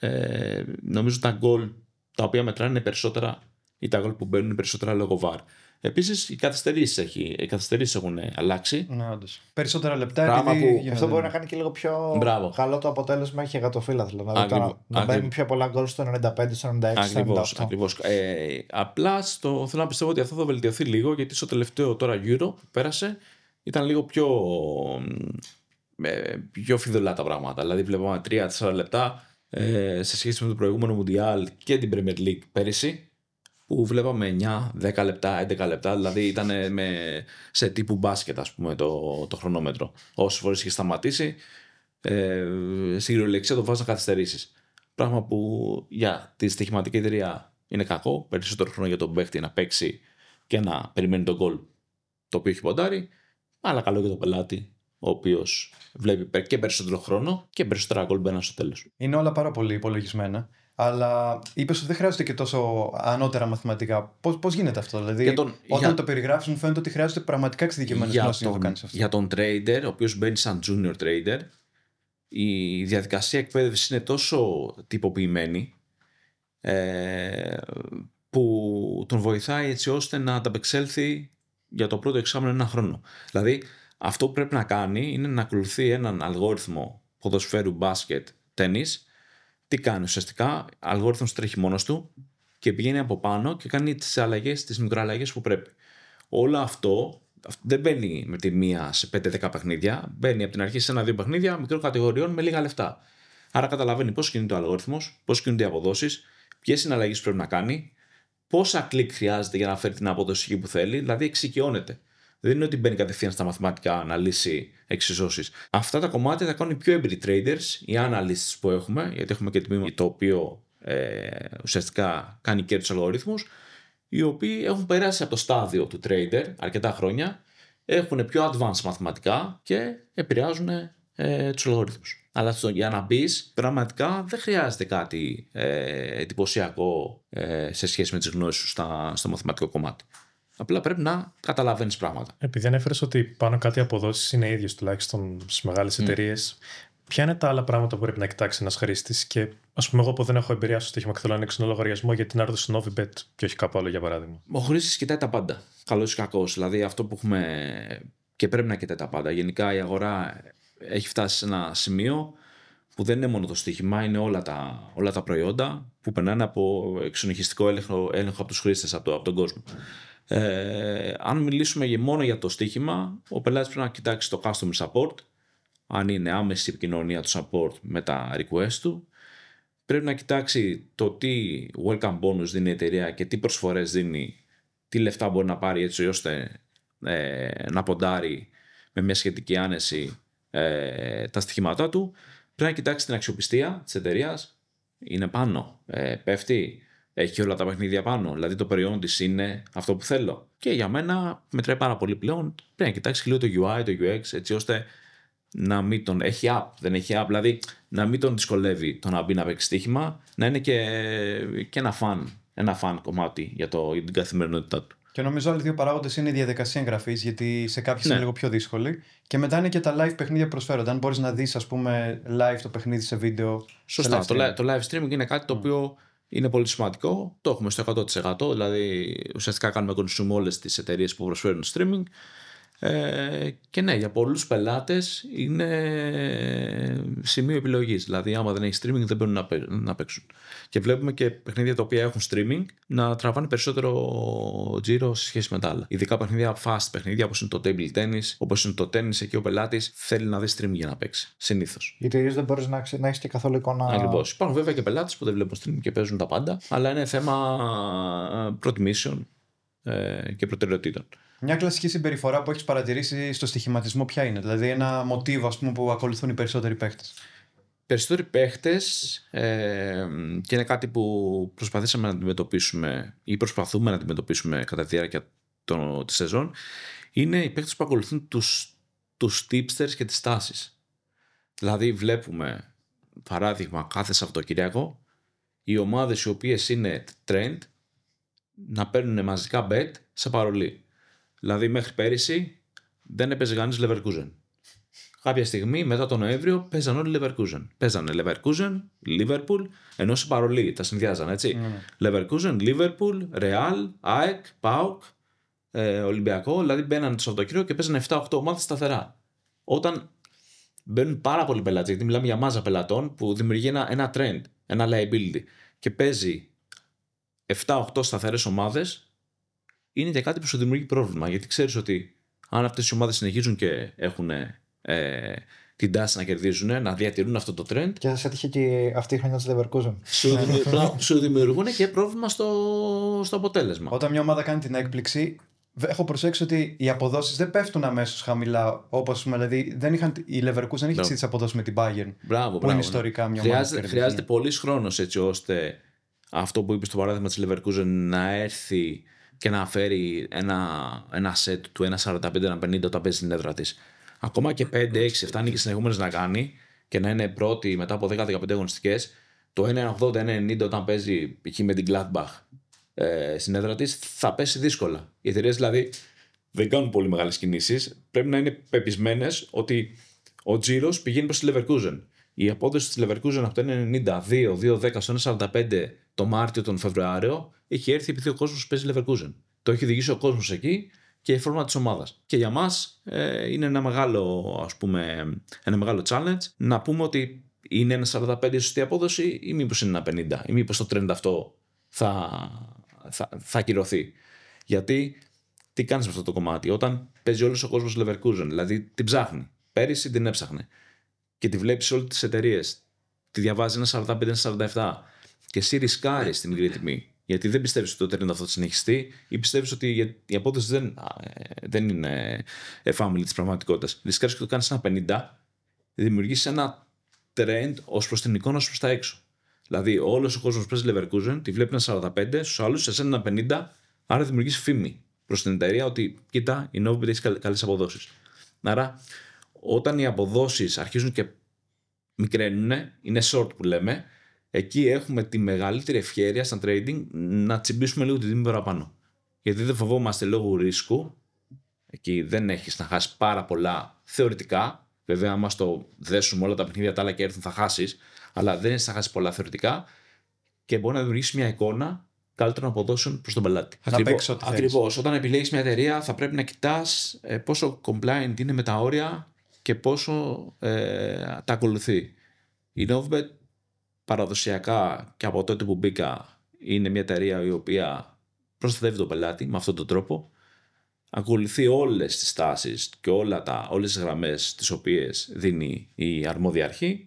ε, νομίζω τα γκολ τα οποία μετράνε περισσότερα ή τα γκολ που μπαίνουν περισσότερα λόγω VAR. Επίσης, οι καθυστερήσεις έχουν αλλάξει. Ναι, Περισσότερα λεπτά. Πράγμα που... Αυτό μπορεί να κάνει και λίγο πιο Μπράβο. καλό το αποτέλεσμα. Έχει για το Ακριβώς. να μπαίνει πιο πολλά γκολ στο 95, στο 96, Ακριβώς. στο 98. Ε, απλά στο... θέλω να πιστεύω ότι αυτό θα βελτιωθεί λίγο γιατί στο τελευταίο τώρα γύρο που πέρασε ήταν λίγο πιο. Ε, πιο φιδωλά τα πράγματα. Δηλαδή, βλέπαμε 3-4 λεπτά ε, σε σχέση με το προηγούμενο Μουντιάλ και την Premier League πέρυσι που βλέπαμε 9, 10 λεπτά, 11 λεπτά. Δηλαδή ήταν ε, με, σε τύπου μπάσκετ, ας πούμε, το, το χρονόμετρο. Όσες φορές είχε σταματήσει, ε, στην κυριολεξία το βάζεις να καθυστερήσεις. Πράγμα που για τη στοιχηματική εταιρεία είναι κακό. Περισσότερο χρόνο για τον παίχτη να παίξει και να περιμένει τον γκολ το οποίο έχει ποντάρει. Αλλά καλό για τον πελάτη, ο οποίος βλέπει και περισσότερο χρόνο και περισσότερα γκολ μπαίνουν στο τέλος. Είναι όλα πάρα πολύ υπολογισμένα. Αλλά είπες ότι δεν χρειάζεται και τόσο ανώτερα μαθηματικά. Πώς πώς γίνεται αυτό, Δηλαδή, τον, όταν για... το περιγράφεις, μου φαίνεται ότι χρειάζεται πραγματικά εξειδικευμένε γνώσει για να το κάνεις αυτό. Για τον trader, ο οποίος μπαίνει σαν junior trader, η διαδικασία εκπαίδευσης είναι τόσο τυποποιημένη ε, που τον βοηθάει έτσι ώστε να ανταπεξέλθει για το πρώτο εξάμεινο ένα χρόνο. Δηλαδή, αυτό που πρέπει να κάνει είναι να ακολουθεί έναν αλγόριθμο ποδοσφαίρου μπάσκετ, τέννις τι κάνει ουσιαστικά, αλγόριθμος τρέχει μόνος του και πηγαίνει από πάνω και κάνει τις αλλαγές, τις μικροαλλαγές που πρέπει. Όλο αυτό δεν μπαίνει με τη μία σε 5-10 παιχνίδια, μπαίνει από την αρχή σε ένα-δύο παιχνίδια μικρών κατηγοριών με λίγα λεφτά. Άρα καταλαβαίνει πώς κινείται ο αλγόριθμος, πώς κινούνται οι αποδόσεις, ποιες που πρέπει να κάνει, πόσα κλικ χρειάζεται για να φέρει την απόδοση που θέλει, δηλαδή εξοικειώνεται. Δεν είναι ότι μπαίνει κατευθείαν στα μαθηματικά να λύσει εξισώσεις. Αυτά τα κομμάτια τα κάνουν οι πιο έμπειροι traders, οι analysts που έχουμε, γιατί έχουμε και τμήμα το οποίο ε, ουσιαστικά κάνει και τους αλγορίθμους, οι οποίοι έχουν περάσει από το στάδιο του trader αρκετά χρόνια, έχουν πιο advanced μαθηματικά και επηρεάζουν ε, τους αλγορίθμους. Αλλά στο, για να μπεις, πραγματικά δεν χρειάζεται κάτι ε, εντυπωσιακό ε, σε σχέση με τις γνώσεις σου στα, στο μαθηματικό κομμάτι. Απλά πρέπει να καταλαβαίνεις πράγματα. Επειδή ανέφερε ότι πάνω κάτι αποδόσεις είναι ίδιες τουλάχιστον στις μεγάλες mm. εταιρείες, ποια είναι τα άλλα πράγματα που πρέπει να κοιτάξει ένας χρήστης και ας πούμε, εγώ που δεν έχω εμπειρία στο στοίχημα και θέλω να ανοίξω ένα λογαριασμό γιατί την άρδο στην Novibet και όχι κάπου άλλο για παράδειγμα. Ο χρήστης κοιτάει τα πάντα. Καλός ή κακός. Δηλαδή αυτό που έχουμε και πρέπει να κοιτάει τα πάντα. Γενικά η αγορά έχει φτάσει σε ένα σημείο που δεν είναι μόνο το στοίχημα, είναι όλα τα, όλα τα προϊόντα που περνάνε από εξονυχιστικό έλεγχο, έλεγχο από τους χρήστες, από, το, από τον κόσμο. Ε, αν μιλήσουμε μόνο για το στοίχημα, ο πελάτης πρέπει να κοιτάξει το customer support, αν είναι άμεση επικοινωνία του support με τα request του. Πρέπει να κοιτάξει το τι welcome bonus δίνει η εταιρεία και τι προσφορές δίνει, τι λεφτά μπορεί να πάρει έτσι ώστε ε, να ποντάρει με μια σχετική άνεση ε, τα στοιχήματά του. Πρέπει να κοιτάξει την αξιοπιστία της εταιρείας. Είναι πάνω, ε, πέφτει, έχει όλα τα παιχνίδια πάνω. Δηλαδή το προϊόν της είναι αυτό που θέλω. Και για μένα μετράει πάρα πολύ πλέον. Πρέπει να κοιτάξεις λίγο το UI, το UX, έτσι ώστε να μην τον έχει app, δεν έχει app, δηλαδή να μην τον δυσκολεύει το να μπει να παίξει στοίχημα, να είναι και, και ένα φαν, ένα φαν κομμάτι για, το, για την καθημερινότητά του. Και νομίζω οι δύο παράγοντες είναι η διαδικασία εγγραφής, γιατί σε κάποιες είναι ναι. λίγο πιο δύσκολη. Και μετά είναι και τα live παιχνίδια που Αν μπορείς να δεις, ας πούμε, live το παιχνίδι σε βίντεο. Σωστά. το, live streaming είναι κάτι το ναι. οποίο είναι πολύ σημαντικό. Το έχουμε στο 100%. Δηλαδή, ουσιαστικά κάνουμε consume όλες τις εταιρείες που προσφέρουν streaming ε, και ναι, για πολλούς πελάτες είναι σημείο επιλογής. Δηλαδή, άμα δεν έχεις streaming δεν μπορούν να παίξουν. Και βλέπουμε και παιχνίδια τα οποία έχουν streaming να τραβάνε περισσότερο τζίρο σε σχέση με τα άλλα. Ειδικά παιχνίδια fast παιχνίδια όπως είναι το table tennis, όπως είναι το tennis, εκεί ο πελάτης θέλει να δει streaming για να παίξει. Συνήθως. Γιατί δεν μπορείς να, να έχεις και καθόλου εικόνα. Ακριβώς. Υπάρχουν βέβαια και πελάτες που δεν βλέπουν streaming και παίζουν τα πάντα, αλλά είναι θέμα ε, προτιμήσεων ε, και προτεραιοτήτων. Μια κλασική συμπεριφορά που έχεις παρατηρήσει στο στοιχηματισμό, ποια είναι, δηλαδή ένα μοτίβο ας που ακολουθούν οι περισσότεροι παίχτες. Περισσότεροι παίχτες, ε, και είναι κάτι που προσπαθήσαμε να αντιμετωπίσουμε ή προσπαθούμε να αντιμετωπίσουμε κατά τη διάρκεια της σεζόν, είναι οι παίχτες που ακολουθούν τους τους tipsters και τις τάσεις. Δηλαδή, βλέπουμε παράδειγμα κάθε Σαββατοκυριακό οι ομάδες οι οποίες είναι trend να παίρνουν μαζικά bet σε παρολί. Δηλαδή μέχρι πέρυσι δεν έπαιζε κανείς Leverkusen. Κάποια στιγμή μετά τον Νοέμβριο παίζαν όλοι Leverkusen. Παίζανε Leverkusen, Liverpool, ενώ σε τα συνδυάζαν έτσι. Mm. Leverkusen, Liverpool, Real, ΑΕΚ, PAUK, ε, Ολυμπιακό. Δηλαδή μπαίνανε το Σαββατοκύριακο και παίζανε 7-8 ομάδε σταθερά. Όταν μπαίνουν πάρα πολλοί πελάτες, γιατί μιλάμε για μάζα πελατών που δημιουργεί ένα, ένα trend, ένα liability και παίζει 7-8 σταθερές ομάδες είναι και κάτι που σου δημιουργεί πρόβλημα. Γιατί ξέρεις ότι αν αυτές οι ομάδες συνεχίζουν και έχουν ε, την τάση να κερδίζουν, να διατηρούν αυτό το trend. Και σα έτυχε και αυτή η χρονιά της Leverkusen. Σου, ναι. σου δημιουργούν και πρόβλημα στο, στο αποτέλεσμα. Όταν μια ομάδα κάνει την έκπληξη, έχω προσέξει ότι οι αποδόσεις δεν πέφτουν αμέσως χαμηλά. Όπως δηλαδή δεν είχαν, η Leverkusen δεν είχε τις αποδόσεις με την Bayern. Μπράβο, που μπράβο, είναι ιστορικά μια ομάδα. Χρειάζεται, χρειάζεται χρόνος έτσι ώστε αυτό που είπες στο παράδειγμα της Leverkusen να έρθει και να φέρει ένα, ένα set του 1,45-1,50 όταν παίζει στην έδρα της. Ακόμα και 5-6, φτάνει και συνεχόμενες να κάνει και να είναι πρώτη μετά από 10-15 αγωνιστικές, το 1,80-1,90 όταν παίζει π.χ. με την Gladbach ε, στην έδρα της, θα πέσει δύσκολα. Οι εταιρείες δηλαδή δεν κάνουν πολύ μεγάλες κινήσεις. Πρέπει να είναι πεπισμένες ότι ο τζίρος πηγαίνει προς τη Leverkusen. Η απόδοση της Leverkusen από το 92-2-10 στο 1,45 το Μάρτιο, τον Φεβρουάριο, έχει έρθει επειδή ο κόσμος παίζει Leverkusen. Το έχει οδηγήσει ο κόσμος εκεί και η φόρμα της ομάδας. Και για μας ε, είναι ένα μεγάλο, ας πούμε, ένα μεγάλο challenge να πούμε ότι είναι ένα 45 η σωστή απόδοση ή μήπως είναι ένα 50 ή μήπως το 30% αυτό θα, θα, θα ακυρωθεί. Γιατί τι κάνεις με αυτό το κομμάτι, όταν παίζει όλος ο κόσμος Leverkusen, δηλαδή την ψάχνει. Πέρυσι την έψαχνε και τη βλέπεις όλες τις εταιρείες. Τη διαβάζει ένα 45-47 και εσύ ρισκάρεις ναι. την ίδια τιμή. Γιατί δεν πιστεύεις ότι το τρένο αυτό θα συνεχιστεί ή πιστεύεις ότι η απόδοση δεν, ε, δεν είναι εφάμιλη της πραγματικότητας. Ρισκάρεις και το κάνεις ένα 50, δημιουργείς ένα trend ως προς την εικόνα ως προς τα έξω. Δηλαδή, όλος ο κόσμος παίζει Leverkusen, τη βλέπει ένα 45, στους άλλους σε ένα 50, άρα δημιουργείς φήμη προς την εταιρεία ότι κοίτα, η Novibit έχει καλές αποδόσεις. Άρα, όταν οι αποδόσεις αρχίζουν και μικραίνουν, είναι short που λέμε, εκεί έχουμε τη μεγαλύτερη ευχαίρεια σαν trading να τσιμπήσουμε λίγο την τιμή παραπάνω. Γιατί δεν φοβόμαστε λόγω ρίσκου. Εκεί δεν έχεις να χάσεις πάρα πολλά θεωρητικά. Βέβαια, άμα στο δέσουμε όλα τα παιχνίδια τα άλλα και έρθουν, θα χάσεις. Αλλά δεν έχεις να χάσεις πολλά θεωρητικά και μπορεί να δημιουργήσεις μια εικόνα καλύτερων αποδόσεων προς τον πελάτη. Ακριβώ. Όταν επιλέγεις μια εταιρεία, θα πρέπει να κοιτάς ε, πόσο compliant είναι με τα όρια και πόσο ε, τα ακολουθεί. Η Novbet παραδοσιακά και από τότε που μπήκα είναι μια εταιρεία η οποία προστατεύει τον πελάτη με αυτόν τον τρόπο. Ακολουθεί όλες τις τάσεις και όλα τα, όλες τις γραμμές τις οποίες δίνει η αρμόδια αρχή.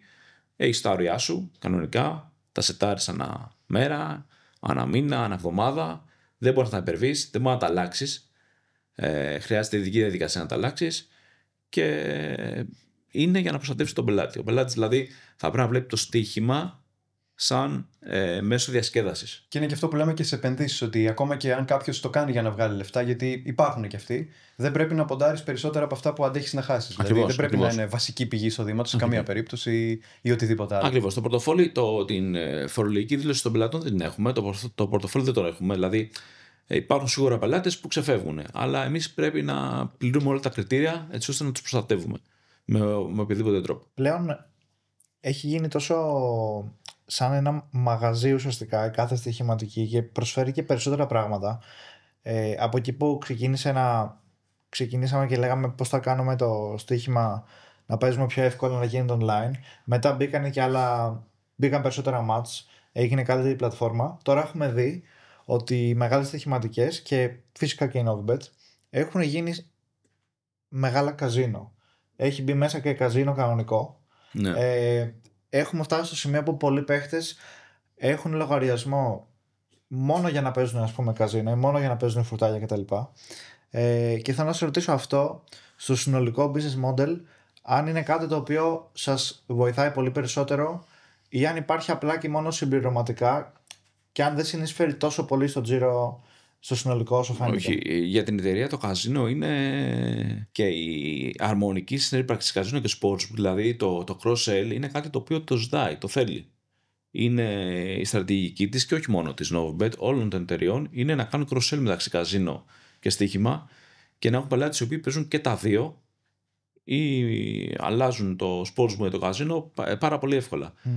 Έχεις τα όρια σου κανονικά, τα σετάρεις ανά μέρα, ανά μήνα, ανά εβδομάδα. Δεν μπορείς να τα υπερβείς, δεν μπορείς να τα αλλάξεις. Ε, χρειάζεται ειδική διαδικασία να τα αλλάξεις και είναι για να προστατεύσει τον πελάτη. Ο πελάτης δηλαδή θα πρέπει να βλέπει το στοίχημα σαν ε, μέσο διασκέδασης. Και είναι και αυτό που λέμε και σε επενδύσεις, ότι ακόμα και αν κάποιος το κάνει για να βγάλει λεφτά, γιατί υπάρχουν και αυτοί, δεν πρέπει να ποντάρεις περισσότερα από αυτά που αντέχεις να χάσεις. Δηλαδή δεν πρέπει να είναι βασική πηγή εισοδήματος σε καμία περίπτωση ή, ή οτιδήποτε άλλο. Ακριβώς. Το πορτοφόλι, το, την ε, φορολογική δήλωση των πελατών δεν την έχουμε. Το, το πορτοφόλι δεν το έχουμε. Δηλαδή ε, υπάρχουν σίγουρα πελάτες που ξεφεύγουν. Αλλά εμείς πρέπει να πληρούμε όλα τα κριτήρια έτσι ώστε να τους προστατεύουμε με, με οποιοδήποτε τρόπο. Πλέον έχει γίνει τόσο σαν ένα μαγαζί ουσιαστικά κάθε στοιχηματική και προσφέρει και περισσότερα πράγματα. Ε, από εκεί που ξεκίνησε να, ξεκινήσαμε και λέγαμε πώς θα κάνουμε το στοίχημα να παίζουμε πιο εύκολα να γίνεται online. Μετά μπήκαν και άλλα, μπήκαν περισσότερα μάτς έγινε κάτι πλατφόρμα. Τώρα έχουμε δει ότι οι μεγάλες στοιχηματικές και φυσικά και οι Novibet έχουν γίνει μεγάλα καζίνο. Έχει μπει μέσα και καζίνο κανονικό. Ναι. Ε, έχουμε φτάσει στο σημείο που πολλοί παίχτες έχουν λογαριασμό μόνο για να παίζουν ας πούμε καζίνο ή μόνο για να παίζουν φρουτάλια κτλ. Ε, και θέλω να σα ρωτήσω αυτό στο συνολικό business model αν είναι κάτι το οποίο σας βοηθάει πολύ περισσότερο ή αν υπάρχει απλά και μόνο συμπληρωματικά και αν δεν συνεισφέρει τόσο πολύ στο τζίρο στο συνολικό όσο φάνηκε. Όχι, για την εταιρεία το καζίνο είναι και η αρμονική συνύπαρξη καζίνο και sports, δηλαδή το, το cross-sell είναι κάτι το οποίο το ζητάει, το θέλει. Είναι η στρατηγική της και όχι μόνο της Novibet, όλων των εταιρεών είναι να κάνουν cross-sell μεταξύ καζίνο και στοίχημα και να έχουν πελάτες οι οποίοι παίζουν και τα δύο ή αλλάζουν το sports μου το καζίνο πάρα πολύ εύκολα. Mm.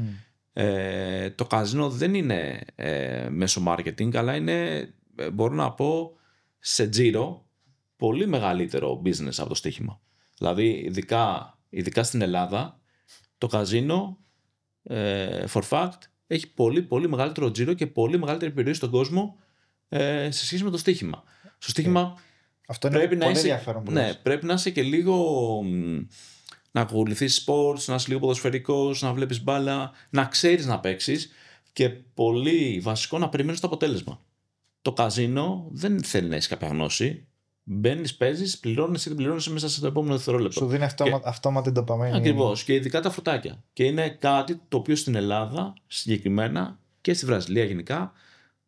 Ε, το καζίνο δεν είναι ε, μέσω marketing αλλά είναι ε, μπορώ να πω σε τζίρο πολύ μεγαλύτερο business από το στοίχημα. Δηλαδή, ειδικά, ειδικά στην Ελλάδα, το καζίνο ε, for fact έχει πολύ πολύ μεγαλύτερο τζίρο και πολύ μεγαλύτερη περιοχή στον κόσμο ε, σε σχέση με το στοίχημα. Στο στοίχημα ε, Αυτό είναι πρέπει, να είσαι, ναι, πρέπει να είσαι και λίγο να ακολουθείς sports, να είσαι λίγο ποδοσφαιρικός, να βλέπεις μπάλα, να ξέρεις να παίξεις και πολύ βασικό να περιμένεις το αποτέλεσμα. Το καζίνο δεν θέλει να έχεις κάποια γνώση. Μπαίνεις, παίζεις, πληρώνεις και την πληρώνεις μέσα στο επόμενο δευτερόλεπτο. Σου δίνει αυτόμα, και... αυτόματη ντοπαμίνη. Ακριβώς. Και ειδικά τα φρουτάκια. Και είναι κάτι το οποίο στην Ελλάδα συγκεκριμένα και στη Βραζιλία γενικά,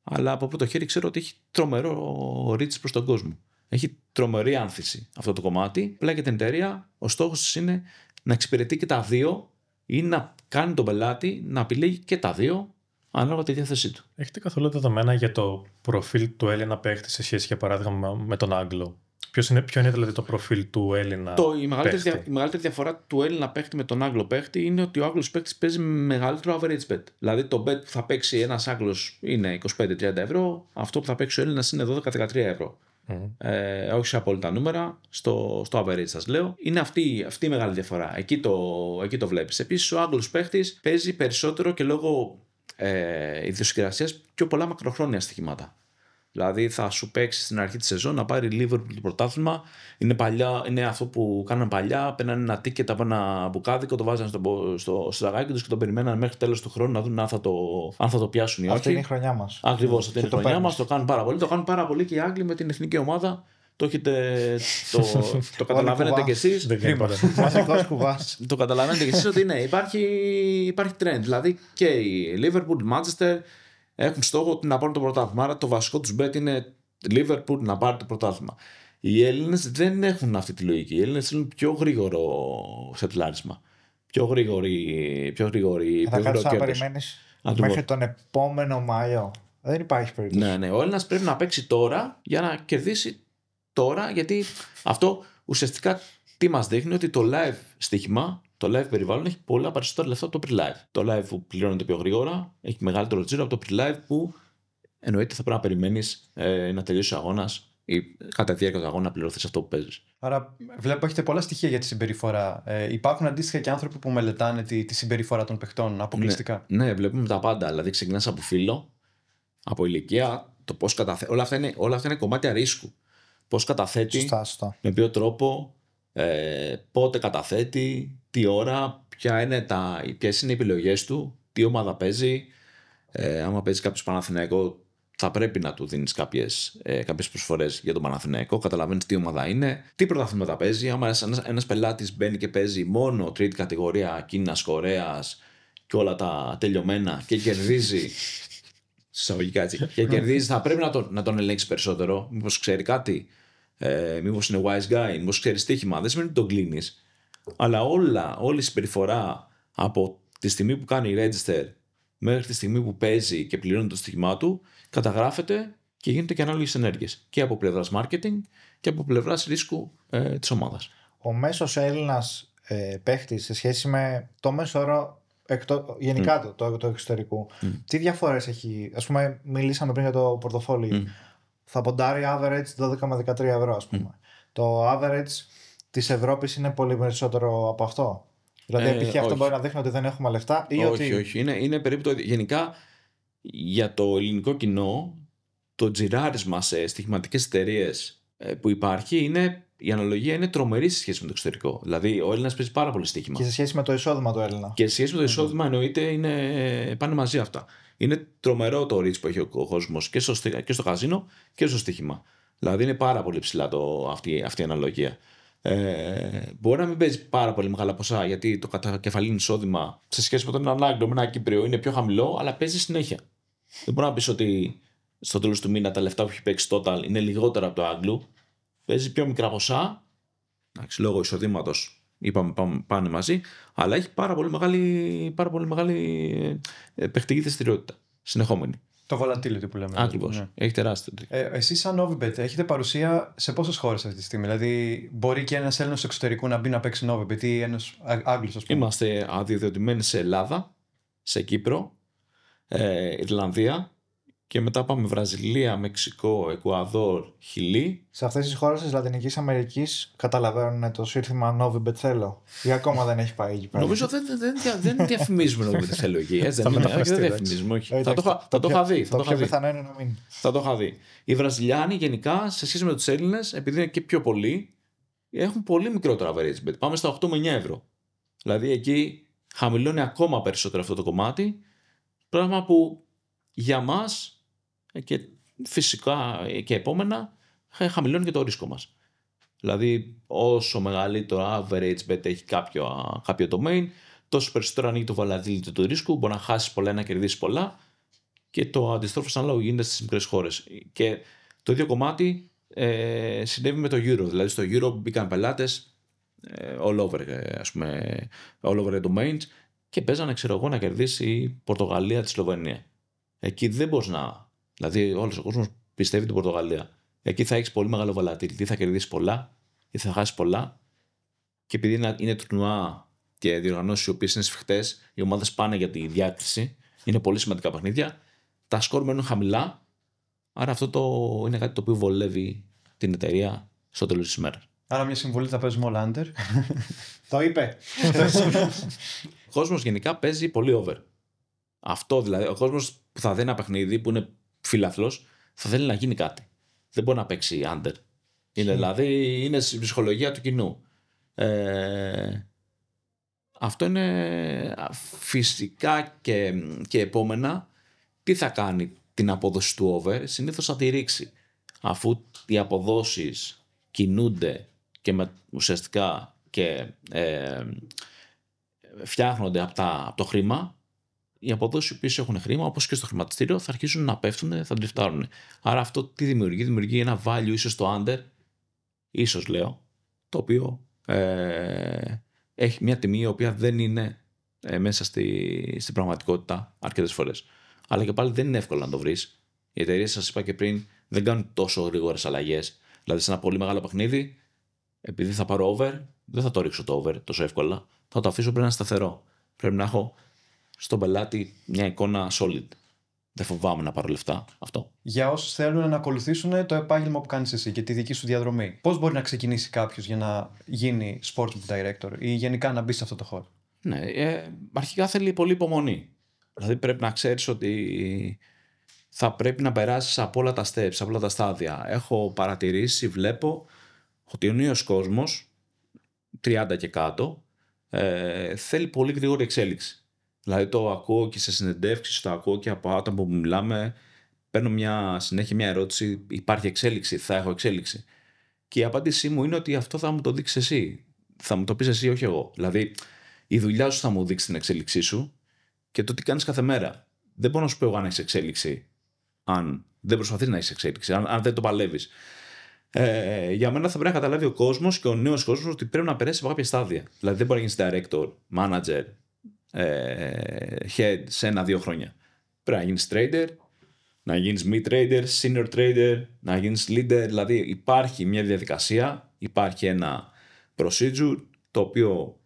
αλλά από πρώτο χέρι ξέρω ότι έχει τρομερό ρίτσι προς τον κόσμο. Έχει τρομερή άνθηση αυτό το κομμάτι. Πλά και την εταιρεία, ο στόχος της είναι να εξυπηρετεί και τα δύο ή να κάνει τον πελάτη να επιλέγει και τα δύο ανάλογα τη διάθεσή του. Έχετε καθόλου δεδομένα για το προφίλ του Έλληνα παίχτη σε σχέση, για παράδειγμα, με τον Άγγλο. Ποιος είναι, ποιο είναι δηλαδή το προφίλ του Έλληνα το, η, μεγαλύτερη η μεγαλύτερη διαφορά του Έλληνα παίχτη με τον Άγγλο παίχτη είναι ότι ο Άγγλος παίχτης παίζει μεγαλύτερο average bet. Δηλαδή το bet που θα παιξει ενα ένα Άγγλος είναι 25-30 ευρώ, αυτό που θα παίξει ο ελληνα ειναι είναι 12-13 ευρώ. Mm. Ε, όχι σε απόλυτα νούμερα, στο, στο average σας λέω. Είναι αυτή, αυτή η μεγάλη διαφορά. Εκεί το, εκεί το ο Άγγλος παίχτης παίζει περισσότερο και λόγω ε, ιδιοσυγκρασίας πιο πολλά μακροχρόνια στοιχήματα. Δηλαδή θα σου παίξει στην αρχή της σεζόν να πάρει Liverpool το πρωτάθλημα. Είναι, παλιά, είναι αυτό που κάνανε παλιά. Παίρνανε ένα τίκετ από ένα μπουκάδικο, το βάζανε στο, στο, τους και το περιμένανε μέχρι τέλος του χρόνου να δουν αν θα το, αν θα το πιάσουν ή όχι. Αυτή είναι οι χρονιά μας. Ακριβώς. Ε, αυτή είναι η χρονιά μας. Το κάνουν πάρα πολύ. Το κάνουν πάρα πολύ και οι Άγγλοι με την εθνική ομάδα το έχετε. Το, το καταλαβαίνετε κι εσείς. Το καταλαβαίνετε κι εσείς ότι ναι, υπάρχει, υπάρχει trend. Δηλαδή και η Liverpool, η Manchester έχουν στόχο να πάρουν το πρωτάθλημα. Άρα το βασικό τους bet είναι Liverpool να πάρει το πρωτάθλημα. Οι Έλληνες δεν έχουν αυτή τη λογική. Οι Έλληνες θέλουν πιο γρήγορο σετλάρισμα. Πιο γρήγορη. Πιο γρήγορη θα κάτσεις να περιμένει μέχρι τον επόμενο Μάιο. Δεν υπάρχει περίπτωση. Ναι, ναι. Ο Έλληνας πρέπει να παίξει τώρα για να κερδίσει τώρα, γιατί αυτό ουσιαστικά τι μας δείχνει ότι το live στοίχημα, το live περιβάλλον έχει πολλά περισσότερα λεφτά από το pre-live. Το live που πληρώνεται πιο γρήγορα έχει μεγαλύτερο τζίρο από το pre-live που εννοείται θα πρέπει να περιμένεις ε, να τελειώσει ο αγώνας ή κατά τη διάρκεια του αγώνα να πληρωθείς αυτό που παίζεις. Άρα, βλέπω έχετε πολλά στοιχεία για τη συμπεριφορά. Ε, υπάρχουν αντίστοιχα και άνθρωποι που μελετάνε τη, τη συμπεριφορά των παιχτών αποκλειστικά. Ναι, ναι, βλέπουμε τα πάντα. Δηλαδή, ξεκινάς από φίλο, από ηλικία, το πώς καταθέτει. Όλα, όλα αυτά είναι κομμάτια ρίσκου πώς καταθέτει, με ποιο τρόπο, ε, πότε καταθέτει, τι ώρα, ποια είναι τα, ποιες είναι οι επιλογές του, τι ομάδα παίζει. Ε, άμα παίζει κάποιος Παναθηναϊκό, θα πρέπει να του δίνεις κάποιες ε, κάποιες προσφορές για τον Παναθηναϊκό. Καταλαβαίνεις τι ομάδα είναι, τι πρωταθλήματα παίζει. Άμα ένας πελάτης μπαίνει και παίζει μόνο τρίτη κατηγορία Κίνας, Κορέας και όλα τα τελειωμένα και κερδίζει συσταγωγικά έτσι. Και κερδίζεις, θα πρέπει να τον, να τον ελέγξεις περισσότερο. Μήπως ξέρει κάτι. Ε, Μήπως είναι wise guy. Μήπως ξέρει στοίχημα. Δεν σημαίνει ότι τον κλείνεις. Αλλά όλα, όλη η συμπεριφορά από τη στιγμή που κάνει register μέχρι τη στιγμή που παίζει και πληρώνει το στοίχημά του καταγράφεται και γίνεται και ανάλογες ενέργειες. Και από πλευράς marketing και από πλευράς ρίσκου ε, της ομάδας. Ο μέσος Έλληνας ε, παίχτης σε σχέση με το μέσο όρο εκτό, γενικά mm. το, το, το, εξωτερικού. Mm. Τι διαφορές έχει, ας πούμε, μιλήσαμε πριν για το πορτοφόλι. Mm. Θα ποντάρει average 12 με 13 ευρώ, ας πούμε. Mm. Το average της Ευρώπης είναι πολύ περισσότερο από αυτό. Δηλαδή, ε, αυτό μπορεί να δείχνει ότι δεν έχουμε λεφτά ή όχι, ότι. Όχι, όχι. Είναι, είναι το Γενικά, για το ελληνικό κοινό, το τζιράρισμα σε στοιχηματικές εταιρείες ε, που υπάρχει είναι η αναλογία είναι τρομερή σε σχέση με το εξωτερικό. Δηλαδή, ο Έλληνας παίζει πάρα πολύ στοίχημα. Και σε σχέση με το εισόδημα του Έλληνα. Και σε σχέση με το ναι. εισόδημα, εννοείται, είναι, πάνε μαζί αυτά. Είναι τρομερό το ρίτσι που έχει ο κόσμος και, στο, και καζίνο και στο στοίχημα. Δηλαδή, είναι πάρα πολύ ψηλά το, αυτή, αυτή η αναλογία. Ε, μπορεί να μην παίζει πάρα πολύ μεγάλα ποσά γιατί το κατακεφαλή εισόδημα σε σχέση με τον ανάγκη, με ένα Κύπριο είναι πιο χαμηλό, αλλά παίζει συνέχεια. Δεν μπορεί να πεις ότι στο τέλος του μήνα τα λεφτά που έχει παίξει total είναι λιγότερα από το Άγγλου παίζει πιο μικρά ποσά. Εντάξει, λόγω εισοδήματος είπαμε πάνε μαζί, αλλά έχει πάρα πολύ μεγάλη, πάρα πολύ μεγάλη ε, παιχτική δραστηριότητα. Συνεχόμενη. Το volatility που λέμε. Ακριβώς. Ναι. Έχει τεράστιο. Ε, Εσείς, σαν Novibet, έχετε παρουσία σε πόσες χώρες αυτή τη στιγμή. Δηλαδή, μπορεί και ένας Έλληνα εξωτερικού να μπει να παίξει Novibet ή ένας Άγγλος, ας πούμε. Είμαστε αδειοδοτημένοι σε Ελλάδα, σε Κύπρο, ε, Ιρλανδία, και μετά πάμε Βραζιλία, Μεξικό, Εκουαδόρ, Χιλή. Σε αυτές τις χώρες της Λατινικής Αμερικής καταλαβαίνουν το σύρθημα Νόβι Μπετσέλο. Ή ακόμα δεν έχει πάει εκεί πέρα. Νομίζω δεν, δεν, διαφημίζουμε Νόβι Μπετσέλο εκεί. Δεν διαφημίζουμε, ε, Θα το είχα δει. Το πιο να μην. Θα το είχα δει. Οι Βραζιλιάνοι γενικά σε σχέση με τους Έλληνες, επειδή είναι και πιο πολλοί, έχουν πολύ μικρότερο average bet. Πάμε στα 8 με 9 ευρώ. Δηλαδή εκεί χαμηλώνει ακόμα περισσότερο αυτό το κομμάτι. Πράγμα που για μας ε, και φυσικά ε, και επόμενα χαμηλώνει και το ρίσκο μας. Δηλαδή όσο μεγαλύτερο average bet έχει κάποιο, κάποιο domain τόσο περισσότερο ανοίγει το volatility του ρίσκου, μπορεί να χάσει πολλά, να κερδίσει πολλά και το αντιστρόφως λόγο γίνεται στις μικρές χώρες. Και το ίδιο κομμάτι ε, συνέβη με το Euro. Δηλαδή στο Euro μπήκαν πελάτες ε, all over, ας πούμε, all over the domains και παίζανε, ξέρω εγώ, να κερδίσει η Πορτογαλία τη Σλοβενία. Εκεί δεν μπορείς να. Δηλαδή, όλος ο κόσμος πιστεύει την Πορτογαλία. Εκεί θα έχεις πολύ μεγάλο Τι θα κερδίσεις πολλά ή θα χάσεις πολλά. Και επειδή είναι τουρνουά και διοργανώσεις οι οποίες είναι σφιχτές, οι ομάδες πάνε για τη διάκριση, είναι πολύ σημαντικά παιχνίδια. Τα σκόρ μένουν χαμηλά. Άρα αυτό το είναι κάτι το οποίο βολεύει την εταιρεία στο τέλος της ημέρας. Άρα μια συμβολή θα παίζουμε όλα under. το είπε. ο κόσμος γενικά παίζει πολύ over. Αυτό δηλαδή. Ο κόσμος που θα δει ένα παιχνίδι που είναι φιλαθλός, θα θέλει να γίνει κάτι. Δεν μπορεί να παίξει under. Είναι, δηλαδή είναι η ψυχολογία του κοινού. Ε, αυτό είναι φυσικά και, και επόμενα τι θα κάνει την απόδοση του over συνήθως θα τη ρίξει αφού οι αποδόσεις κινούνται και με, ουσιαστικά και ε, ε φτιάχνονται από το χρήμα οι αποδόσεις που έχουν χρήμα, όπως και στο χρηματιστήριο, θα αρχίσουν να πέφτουν, θα τριφτάρουν. Άρα αυτό τι δημιουργεί, δημιουργεί ένα value ίσως το under, ίσως λέω, το οποίο ε, έχει μια τιμή η οποία δεν είναι ε, μέσα στη, στην πραγματικότητα αρκετές φορές. Αλλά και πάλι δεν είναι εύκολο να το βρεις. Οι εταιρείες, σας είπα και πριν, δεν κάνουν τόσο γρήγορες αλλαγές. Δηλαδή, σε ένα πολύ μεγάλο παιχνίδι, επειδή θα πάρω over, δεν θα το ρίξω το over τόσο εύκολα. Θα το αφήσω πριν ένα σταθερό. Πρέπει να έχω στον πελάτη μια εικόνα solid. Δεν φοβάμαι να πάρω λεφτά. Αυτό. Για όσους θέλουν να ακολουθήσουν το επάγγελμα που κάνεις εσύ και τη δική σου διαδρομή, πώς μπορεί να ξεκινήσει κάποιος για να γίνει sports director ή γενικά να μπει σε αυτό το χώρο. Ναι, ε, αρχικά θέλει πολύ υπομονή. Δηλαδή πρέπει να ξέρεις ότι θα πρέπει να περάσεις από όλα τα steps, από όλα τα στάδια. Έχω παρατηρήσει, βλέπω ότι ο νέος κόσμος, 30 και κάτω, ε, θέλει πολύ γρήγορη εξέλιξη. Δηλαδή το ακούω και σε συνεντεύξεις, το ακούω και από άτομα που μιλάμε, παίρνω μια, συνέχεια μια ερώτηση, υπάρχει εξέλιξη, θα έχω εξέλιξη. Και η απάντησή μου είναι ότι αυτό θα μου το δείξεις εσύ. Θα μου το πεις εσύ, όχι εγώ. Δηλαδή, η δουλειά σου θα μου δείξει την εξέλιξή σου και το τι κάνεις κάθε μέρα. Δεν μπορώ να σου πω εγώ αν έχεις εξέλιξη, αν δεν προσπαθείς να έχεις εξέλιξη, αν, αν δεν το παλεύεις. Ε, για μένα θα πρέπει να καταλάβει ο κόσμος και ο νέος κόσμος ότι πρέπει να περάσει από κάποια στάδια. Δηλαδή, δεν μπορεί να γίνεις director, manager, ε, head σε ένα-δύο χρόνια. Πρέπει να γίνεις trader, να γίνεις mid trader, senior trader, να γίνεις leader. Δηλαδή υπάρχει μια διαδικασία, υπάρχει ένα procedure το οποίο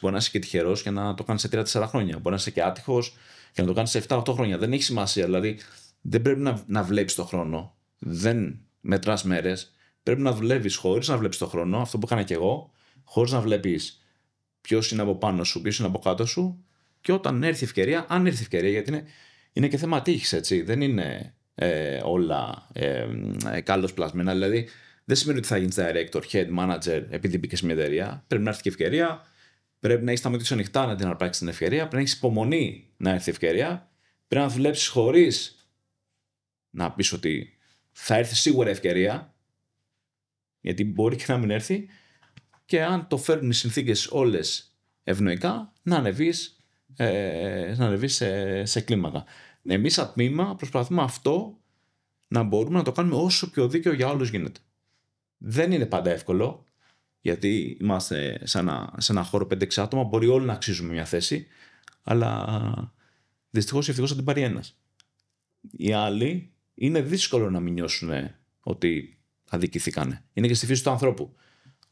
μπορεί να είσαι και τυχερός και να το κάνεις σε 3-4 χρόνια. Μπορεί να είσαι και άτυχος και να το κάνεις σε 7-8 χρόνια. Δεν έχει σημασία. Δηλαδή δεν πρέπει να, να βλέπεις το χρόνο. Δεν μετράς μέρες. Πρέπει να δουλεύεις χωρίς να βλέπεις το χρόνο. Αυτό που έκανα και εγώ. Χωρίς να βλέπεις ποιος είναι από πάνω σου, ποιος είναι από κάτω σου. Και όταν έρθει η ευκαιρία, αν έρθει η ευκαιρία, γιατί είναι, είναι και θέμα τύχης, έτσι. Δεν είναι ε, όλα ε, ε πλασμένα. Δηλαδή, δεν σημαίνει ότι θα γίνεις director, head manager, επειδή μπήκες μια εταιρεία. Πρέπει να έρθει και ευκαιρία. Πρέπει να έχεις τα μάτια ανοιχτά να την αρπάξεις την ευκαιρία. Πρέπει να έχεις υπομονή να έρθει η ευκαιρία. Πρέπει να δουλέψεις χωρίς να πεις ότι θα έρθει σίγουρα ευκαιρία. Γιατί μπορεί και να μην έρθει και αν το φέρνουν οι συνθήκες όλες ευνοϊκά να ανεβείς, ε, να ανεβείς σε, σε κλίμακα. Εμείς σαν τμήμα προσπαθούμε αυτό να μπορούμε να το κάνουμε όσο πιο δίκαιο για όλους γίνεται. Δεν είναι πάντα εύκολο, γιατί είμαστε σε ένα, σε ένα χώρο 5-6 άτομα, μπορεί όλοι να αξίζουμε μια θέση, αλλά δυστυχώς ή ευτυχώς θα την πάρει ένας. Οι άλλοι είναι δύσκολο να μην νιώσουν ότι αδικηθήκανε. Είναι και στη φύση του ανθρώπου.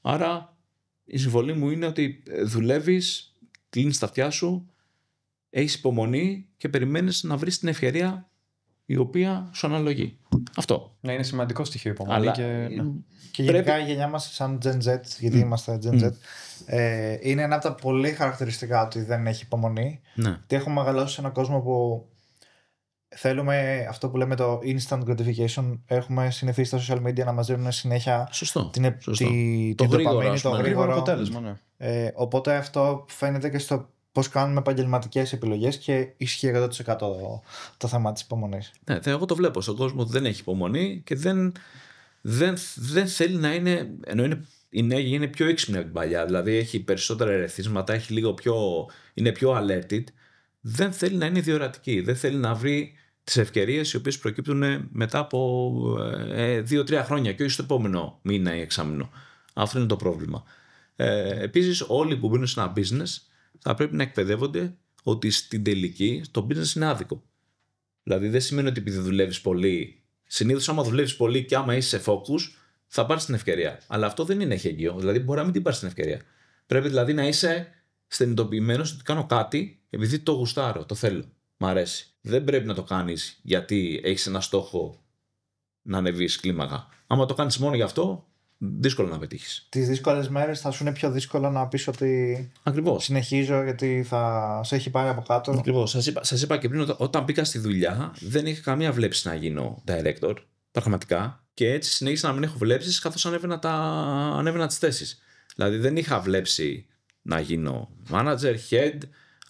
Άρα η συμβολή μου είναι ότι ε, δουλεύεις, κλείνεις τα αυτιά σου, έχεις υπομονή και περιμένεις να βρεις την ευκαιρία η οποία σου αναλογεί. Αυτό. να είναι σημαντικό στοιχείο υπομονή. Αλλά... Και, ε, ναι. και γενικά πρέπει... η γενιά μας, σαν Gen Z, γιατί είμαστε Gen Z, ε, είναι ένα από τα πολύ χαρακτηριστικά ότι δεν έχει υπομονή. Ναι. Γιατί έχουμε μεγαλώσει σε έναν κόσμο που θέλουμε αυτό που λέμε το instant gratification. Έχουμε συνηθίσει στα social media να μαζεύουμε συνέχεια Σωστό. την, Σωστό. το, γρήγορο, το γρήγορο αποτέλεσμα. Ναι. Ε, οπότε αυτό φαίνεται και στο πώς κάνουμε επαγγελματικές επιλογές και ισχύει 100% το, το θέμα της υπομονής. Ναι, εγώ το βλέπω στον κόσμο δεν έχει υπομονή και δεν, δεν, δεν θέλει να είναι. Ενώ είναι η νέα είναι πιο έξυπνη από την παλιά. Δηλαδή έχει περισσότερα ερεθίσματα, έχει λίγο πιο, είναι πιο alerted. Δεν θέλει να είναι διορατική. Δεν θέλει να βρει τις ευκαιρίες οι οποίες προκύπτουν ε, μετά από ε, ε, δύο-τρία χρόνια και όχι στο επόμενο μήνα ή εξάμεινο. Αυτό είναι το πρόβλημα. Ε, Επίσης, όλοι που μπαίνουν σε ένα business θα πρέπει να εκπαιδεύονται ότι στην τελική το business είναι άδικο. Δηλαδή, δεν σημαίνει ότι επειδή δουλεύεις πολύ. Συνήθως, άμα δουλεύεις πολύ και άμα είσαι σε focus, θα πάρεις την ευκαιρία. Αλλά αυτό δεν είναι χεγγύο. Δηλαδή, μπορεί να μην την πάρεις την ευκαιρία. Πρέπει δηλαδή να είσαι στενιτοποιημένο ότι κάνω κάτι επειδή το γουστάρω, το θέλω. Μ' αρέσει. Δεν πρέπει να το κάνεις γιατί έχεις ένα στόχο να ανεβείς κλίμακα. Άμα το κάνεις μόνο γι' αυτό, δύσκολο να πετύχεις. Τις δύσκολες μέρες θα σου είναι πιο δύσκολο να πεις ότι. Συνεχίζω γιατί θα σε έχει πάει από κάτω. Ακριβώς. Σας είπα, είπα και πριν, όταν μπήκα στη δουλειά, δεν είχα καμία βλέψη να γίνω director. Πραγματικά. Και έτσι συνέχισα να μην έχω βλέψεις καθώς ανέβαινα, τα... ανέβαινα τις θέσεις. Δηλαδή δεν είχα βλέψει να γίνω manager, head.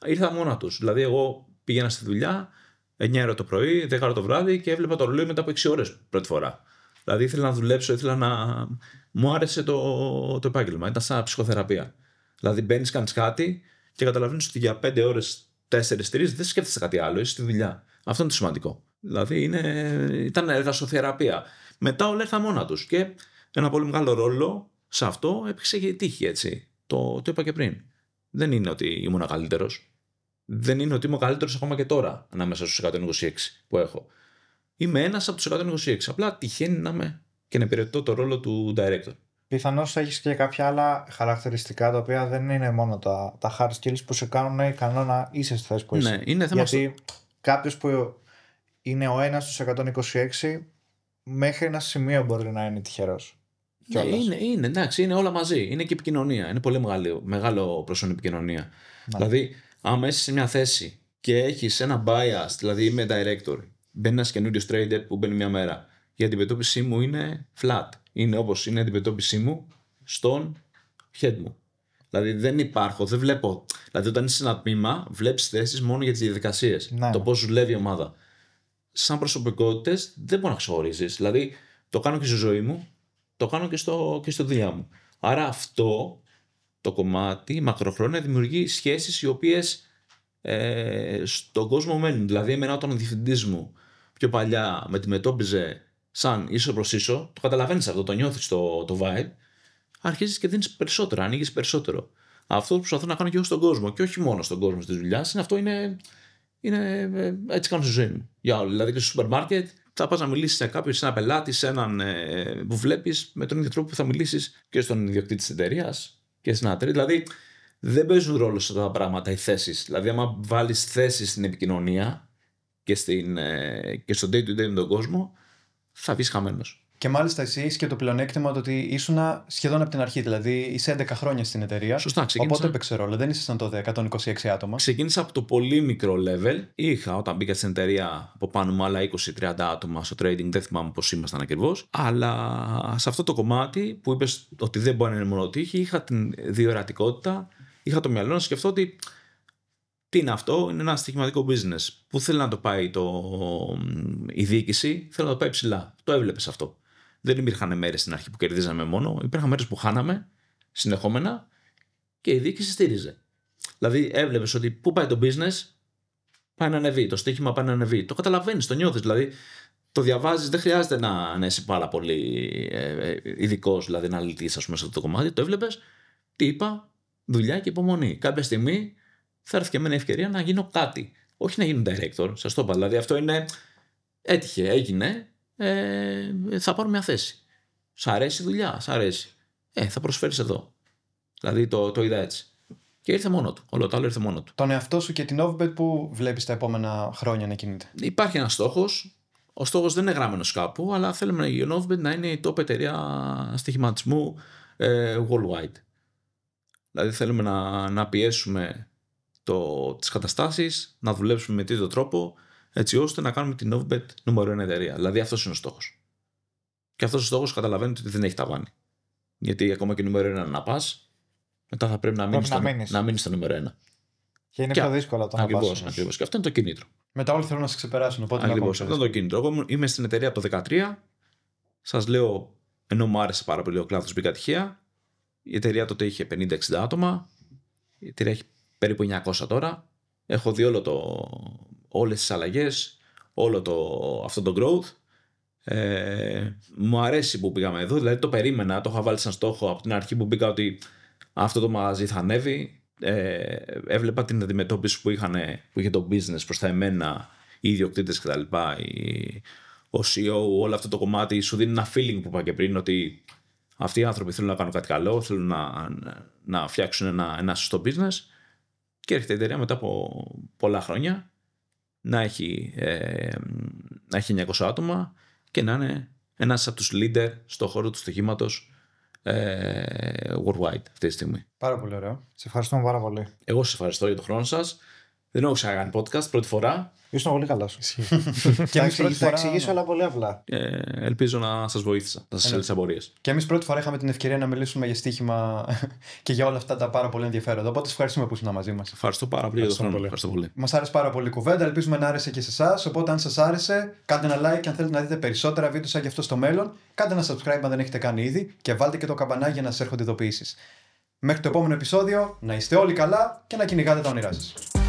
Ήρθα μόνα τους. Δηλαδή, εγώ πήγαινα στη δουλειά 9 ώρα το πρωί, 10 ώρα το βράδυ και έβλεπα το ρολόι μετά από 6 ώρες πρώτη φορά. Δηλαδή ήθελα να δουλέψω, ήθελα να. Μου άρεσε το, το επάγγελμα. Ήταν σαν ψυχοθεραπεία. Δηλαδή μπαίνεις, κάνεις κάτι και καταλαβαίνεις ότι για 5 ώρε, 4-3 δεν σκέφτεσαι κάτι άλλο, είσαι στη δουλειά. Αυτό είναι το σημαντικό. Δηλαδή είναι, ήταν εργασοθεραπεία. Μετά όλα ήρθαν μόνα τους και ένα πολύ μεγάλο ρόλο σε αυτό έπαιξε και η τύχη έτσι. Το, το είπα και πριν. Δεν είναι ότι ήμουν καλύτερος δεν είναι ότι είμαι ο καλύτερος ακόμα και τώρα ανάμεσα στους 126 που έχω. Είμαι ένας από τους 126. Απλά τυχαίνει να είμαι και να υπηρετώ το ρόλο του director. Πιθανώς έχεις και κάποια άλλα χαρακτηριστικά τα οποία δεν είναι μόνο τα, τα hard skills που σε κάνουν ικανό να είσαι στη θέση που ναι, είσαι. Ναι, είναι θέμα Γιατί στο... κάποιος που είναι ο ένας στους 126, μέχρι ένα σημείο μπορεί να είναι τυχερός. Ναι, είναι, είναι, εντάξει, είναι όλα μαζί. Είναι και επικοινωνία. Είναι πολύ μεγάλο, μεγάλο προσωπικό επικοινωνία. Ναι. Δηλαδή, άμα είσαι σε μια θέση και έχεις ένα bias, δηλαδή είμαι director, μπαίνεις ένα καινούριο trader που μπαίνει μια μέρα. Η αντιμετώπιση μου είναι flat. Είναι όπως είναι η αντιμετώπιση μου στον head μου. Δηλαδή δεν υπάρχω, δεν βλέπω. Δηλαδή όταν είσαι σε ένα τμήμα, βλέπεις θέσεις μόνο για τις διαδικασίες. Ναι. Το πώς δουλεύει η ομάδα. Σαν προσωπικότητες δεν μπορεί να ξεχωρίζεις. Δηλαδή το κάνω και στη ζωή μου, το κάνω και στο, και στο δουλειά μου. Άρα αυτό το κομμάτι μακροχρόνια δημιουργεί σχέσεις οι οποίες ε, στον κόσμο μένουν. Δηλαδή εμένα όταν ο διευθυντής μου πιο παλιά με αντιμετώπιζε σαν ίσο προς ίσο, το καταλαβαίνεις αυτό, το νιώθεις το, το vibe, αρχίζεις και δίνεις περισσότερο, ανοίγεις περισσότερο. Αυτό που προσπαθώ να κάνω και εγώ στον κόσμο και όχι μόνο στον κόσμο της δουλειάς, είναι αυτό είναι, είναι ε, έτσι κάνω στη ζωή μου. Για Δηλαδή και στο σούπερ μάρκετ θα πας να μιλήσεις σε κάποιον, σε έναν πελάτη, σε έναν ε, που βλέπεις με τον ίδιο τρόπο που θα μιλήσεις και στον ιδιοκτήτη της εταιρείας, και Δηλαδή δεν παίζουν ρόλο σε αυτά τα πράγματα οι θέσεις. Δηλαδή, άμα βάλεις θέσεις στην επικοινωνία και, στην, ε, και στο day to day με τον κόσμο, θα βγει χαμένος. Και μάλιστα εσύ είσαι και το πλεονέκτημα ότι ήσουν σχεδόν από την αρχή. Δηλαδή είσαι 11 χρόνια στην εταιρεία. Σωστά, ξεκίνησα. Οπότε έπαιξε ρόλο. Δεν ήσασταν τότε 126 άτομα. Ξεκίνησα από το πολύ μικρό level. Είχα όταν μπήκα στην εταιρεία από πάνω μου άλλα 20-30 άτομα στο trading. Δεν θυμάμαι πώς ήμασταν ακριβώς. Αλλά σε αυτό το κομμάτι που είπες ότι δεν μπορεί να είναι μόνο τύχη, είχα την διορατικότητα. Είχα το μυαλό να σκεφτώ ότι τι είναι αυτό, είναι ένα στοιχηματικό business. Πού θέλει να το πάει το... η διοίκηση, θέλει να το πάει ψηλά. Το έβλεπες αυτό. Δεν υπήρχαν μέρες στην αρχή που κερδίζαμε μόνο, υπήρχαν μέρες που χάναμε συνεχόμενα και η διοίκηση στήριζε. Δηλαδή έβλεπες ότι πού πάει το business, πάει να ανεβεί, το στοίχημα πάει να ανεβεί. Το καταλαβαίνεις, το νιώθεις. Δηλαδή το διαβάζεις, δεν χρειάζεται να, να είσαι πάρα πολύ ε, ε, ειδικός, δηλαδή να λυθεί, ας πούμε, σε αυτό το κομμάτι. Το έβλεπες, τι είπα, δουλειά και υπομονή. Κάποια στιγμή θα έρθει και εμένα ευκαιρία να γίνω κάτι. Όχι να γίνω director, σας το είπα. Δηλαδή αυτό είναι. Έτυχε, έγινε ε, θα πάρω μια θέση. Σ' αρέσει η δουλειά, σ' αρέσει. Ε, θα προσφέρεις εδώ. Δηλαδή το, το είδα έτσι. Και ήρθε μόνο του. Όλο το άλλο ήρθε μόνο του. Τον εαυτό σου και την Όβμπετ που βλέπεις τα επόμενα χρόνια να κινείται. Υπάρχει ένας στόχος. Ο στόχος δεν είναι γράμμενο κάπου, αλλά θέλουμε η Όβμπετ να είναι η top εταιρεία στοιχηματισμού ε, worldwide. Δηλαδή θέλουμε να, να πιέσουμε τις καταστάσεις, να δουλέψουμε με τέτοιο τρόπο έτσι ώστε να κάνουμε την Novbet νούμερο 1 εταιρεία. Δηλαδή αυτός είναι ο στόχος. Και αυτός ο στόχος καταλαβαίνετε ότι δεν έχει ταβάνι. Γιατί ακόμα και νούμερο 1 να πας, μετά θα πρέπει να μείνει στο, να στο νούμερο 1. Και είναι και πιο δύσκολο το ακριβώς, να πας. Ακριβώς. Και αυτό είναι το κίνητρο. Μετά όλοι θέλουν να σε ξεπεράσουν. Ακριβώ. Αυτό είναι το κίνητρο. Εγώ είμαι στην εταιρεία από το 13. Σας λέω, ενώ μου άρεσε πάρα πολύ ο κλάδος, μπήκα τυχαία. Η εταιρεία τότε είχε 50-60 άτομα. Η εταιρεία έχει περίπου 900 τώρα. Έχω δει όλο το όλες τις αλλαγές, όλο το, αυτό το growth. Ε, μου αρέσει που πήγαμε εδώ, δηλαδή το περίμενα, το είχα βάλει σαν στόχο από την αρχή που μπήκα ότι αυτό το μαγαζί θα ανέβει. Ε, έβλεπα την αντιμετώπιση που, είχαν, που είχε το business προς τα εμένα, οι ιδιοκτήτες κτλ. Ο CEO, όλο αυτό το κομμάτι σου δίνει ένα feeling που είπα και πριν ότι αυτοί οι άνθρωποι θέλουν να κάνουν κάτι καλό, θέλουν να, να φτιάξουν ένα, ένα σωστό business και έρχεται η εταιρεία μετά από πολλά χρόνια να έχει, ε, να έχει 900 άτομα και να είναι ένας από τους leader στο χώρο του στοχήματο ε, worldwide αυτή τη στιγμή. Πάρα πολύ ωραίο. Σε ευχαριστούμε πάρα πολύ. Εγώ σε ευχαριστώ για τον χρόνο σας. Δεν έχω ξανακάνει podcast πρώτη φορά. Ήσουν πολύ καλά σου. και πρώτη Θα εξηγήσω, αλλά πολύ απλά. Ε, ελπίζω να σας βοήθησα, να σας έλυσα απορίες. Και εμείς πρώτη φορά είχαμε την ευκαιρία να μιλήσουμε για στοίχημα και για όλα αυτά τα πάρα πολύ ενδιαφέροντα. Οπότε σας ευχαριστούμε που ήσουν μαζί μας. Ευχαριστώ πάρα πολύ. Ευχαριστώ πολύ. Μας άρεσε πάρα πολύ η κουβέντα. Ελπίζουμε να άρεσε και σε εσάς. Οπότε αν σας άρεσε, κάντε ένα like και αν θέλετε να δείτε περισσότερα βίντεο σαν γι' αυτό στο μέλλον. Κάντε ένα subscribe αν δεν έχετε κάνει ήδη και βάλτε και το καμπανάκι για να σας έρχονται ειδοποιήσεις. Μέχρι το επόμενο επεισόδιο, να είστε όλοι καλά και να κυνηγάτε τα όνειρά σας.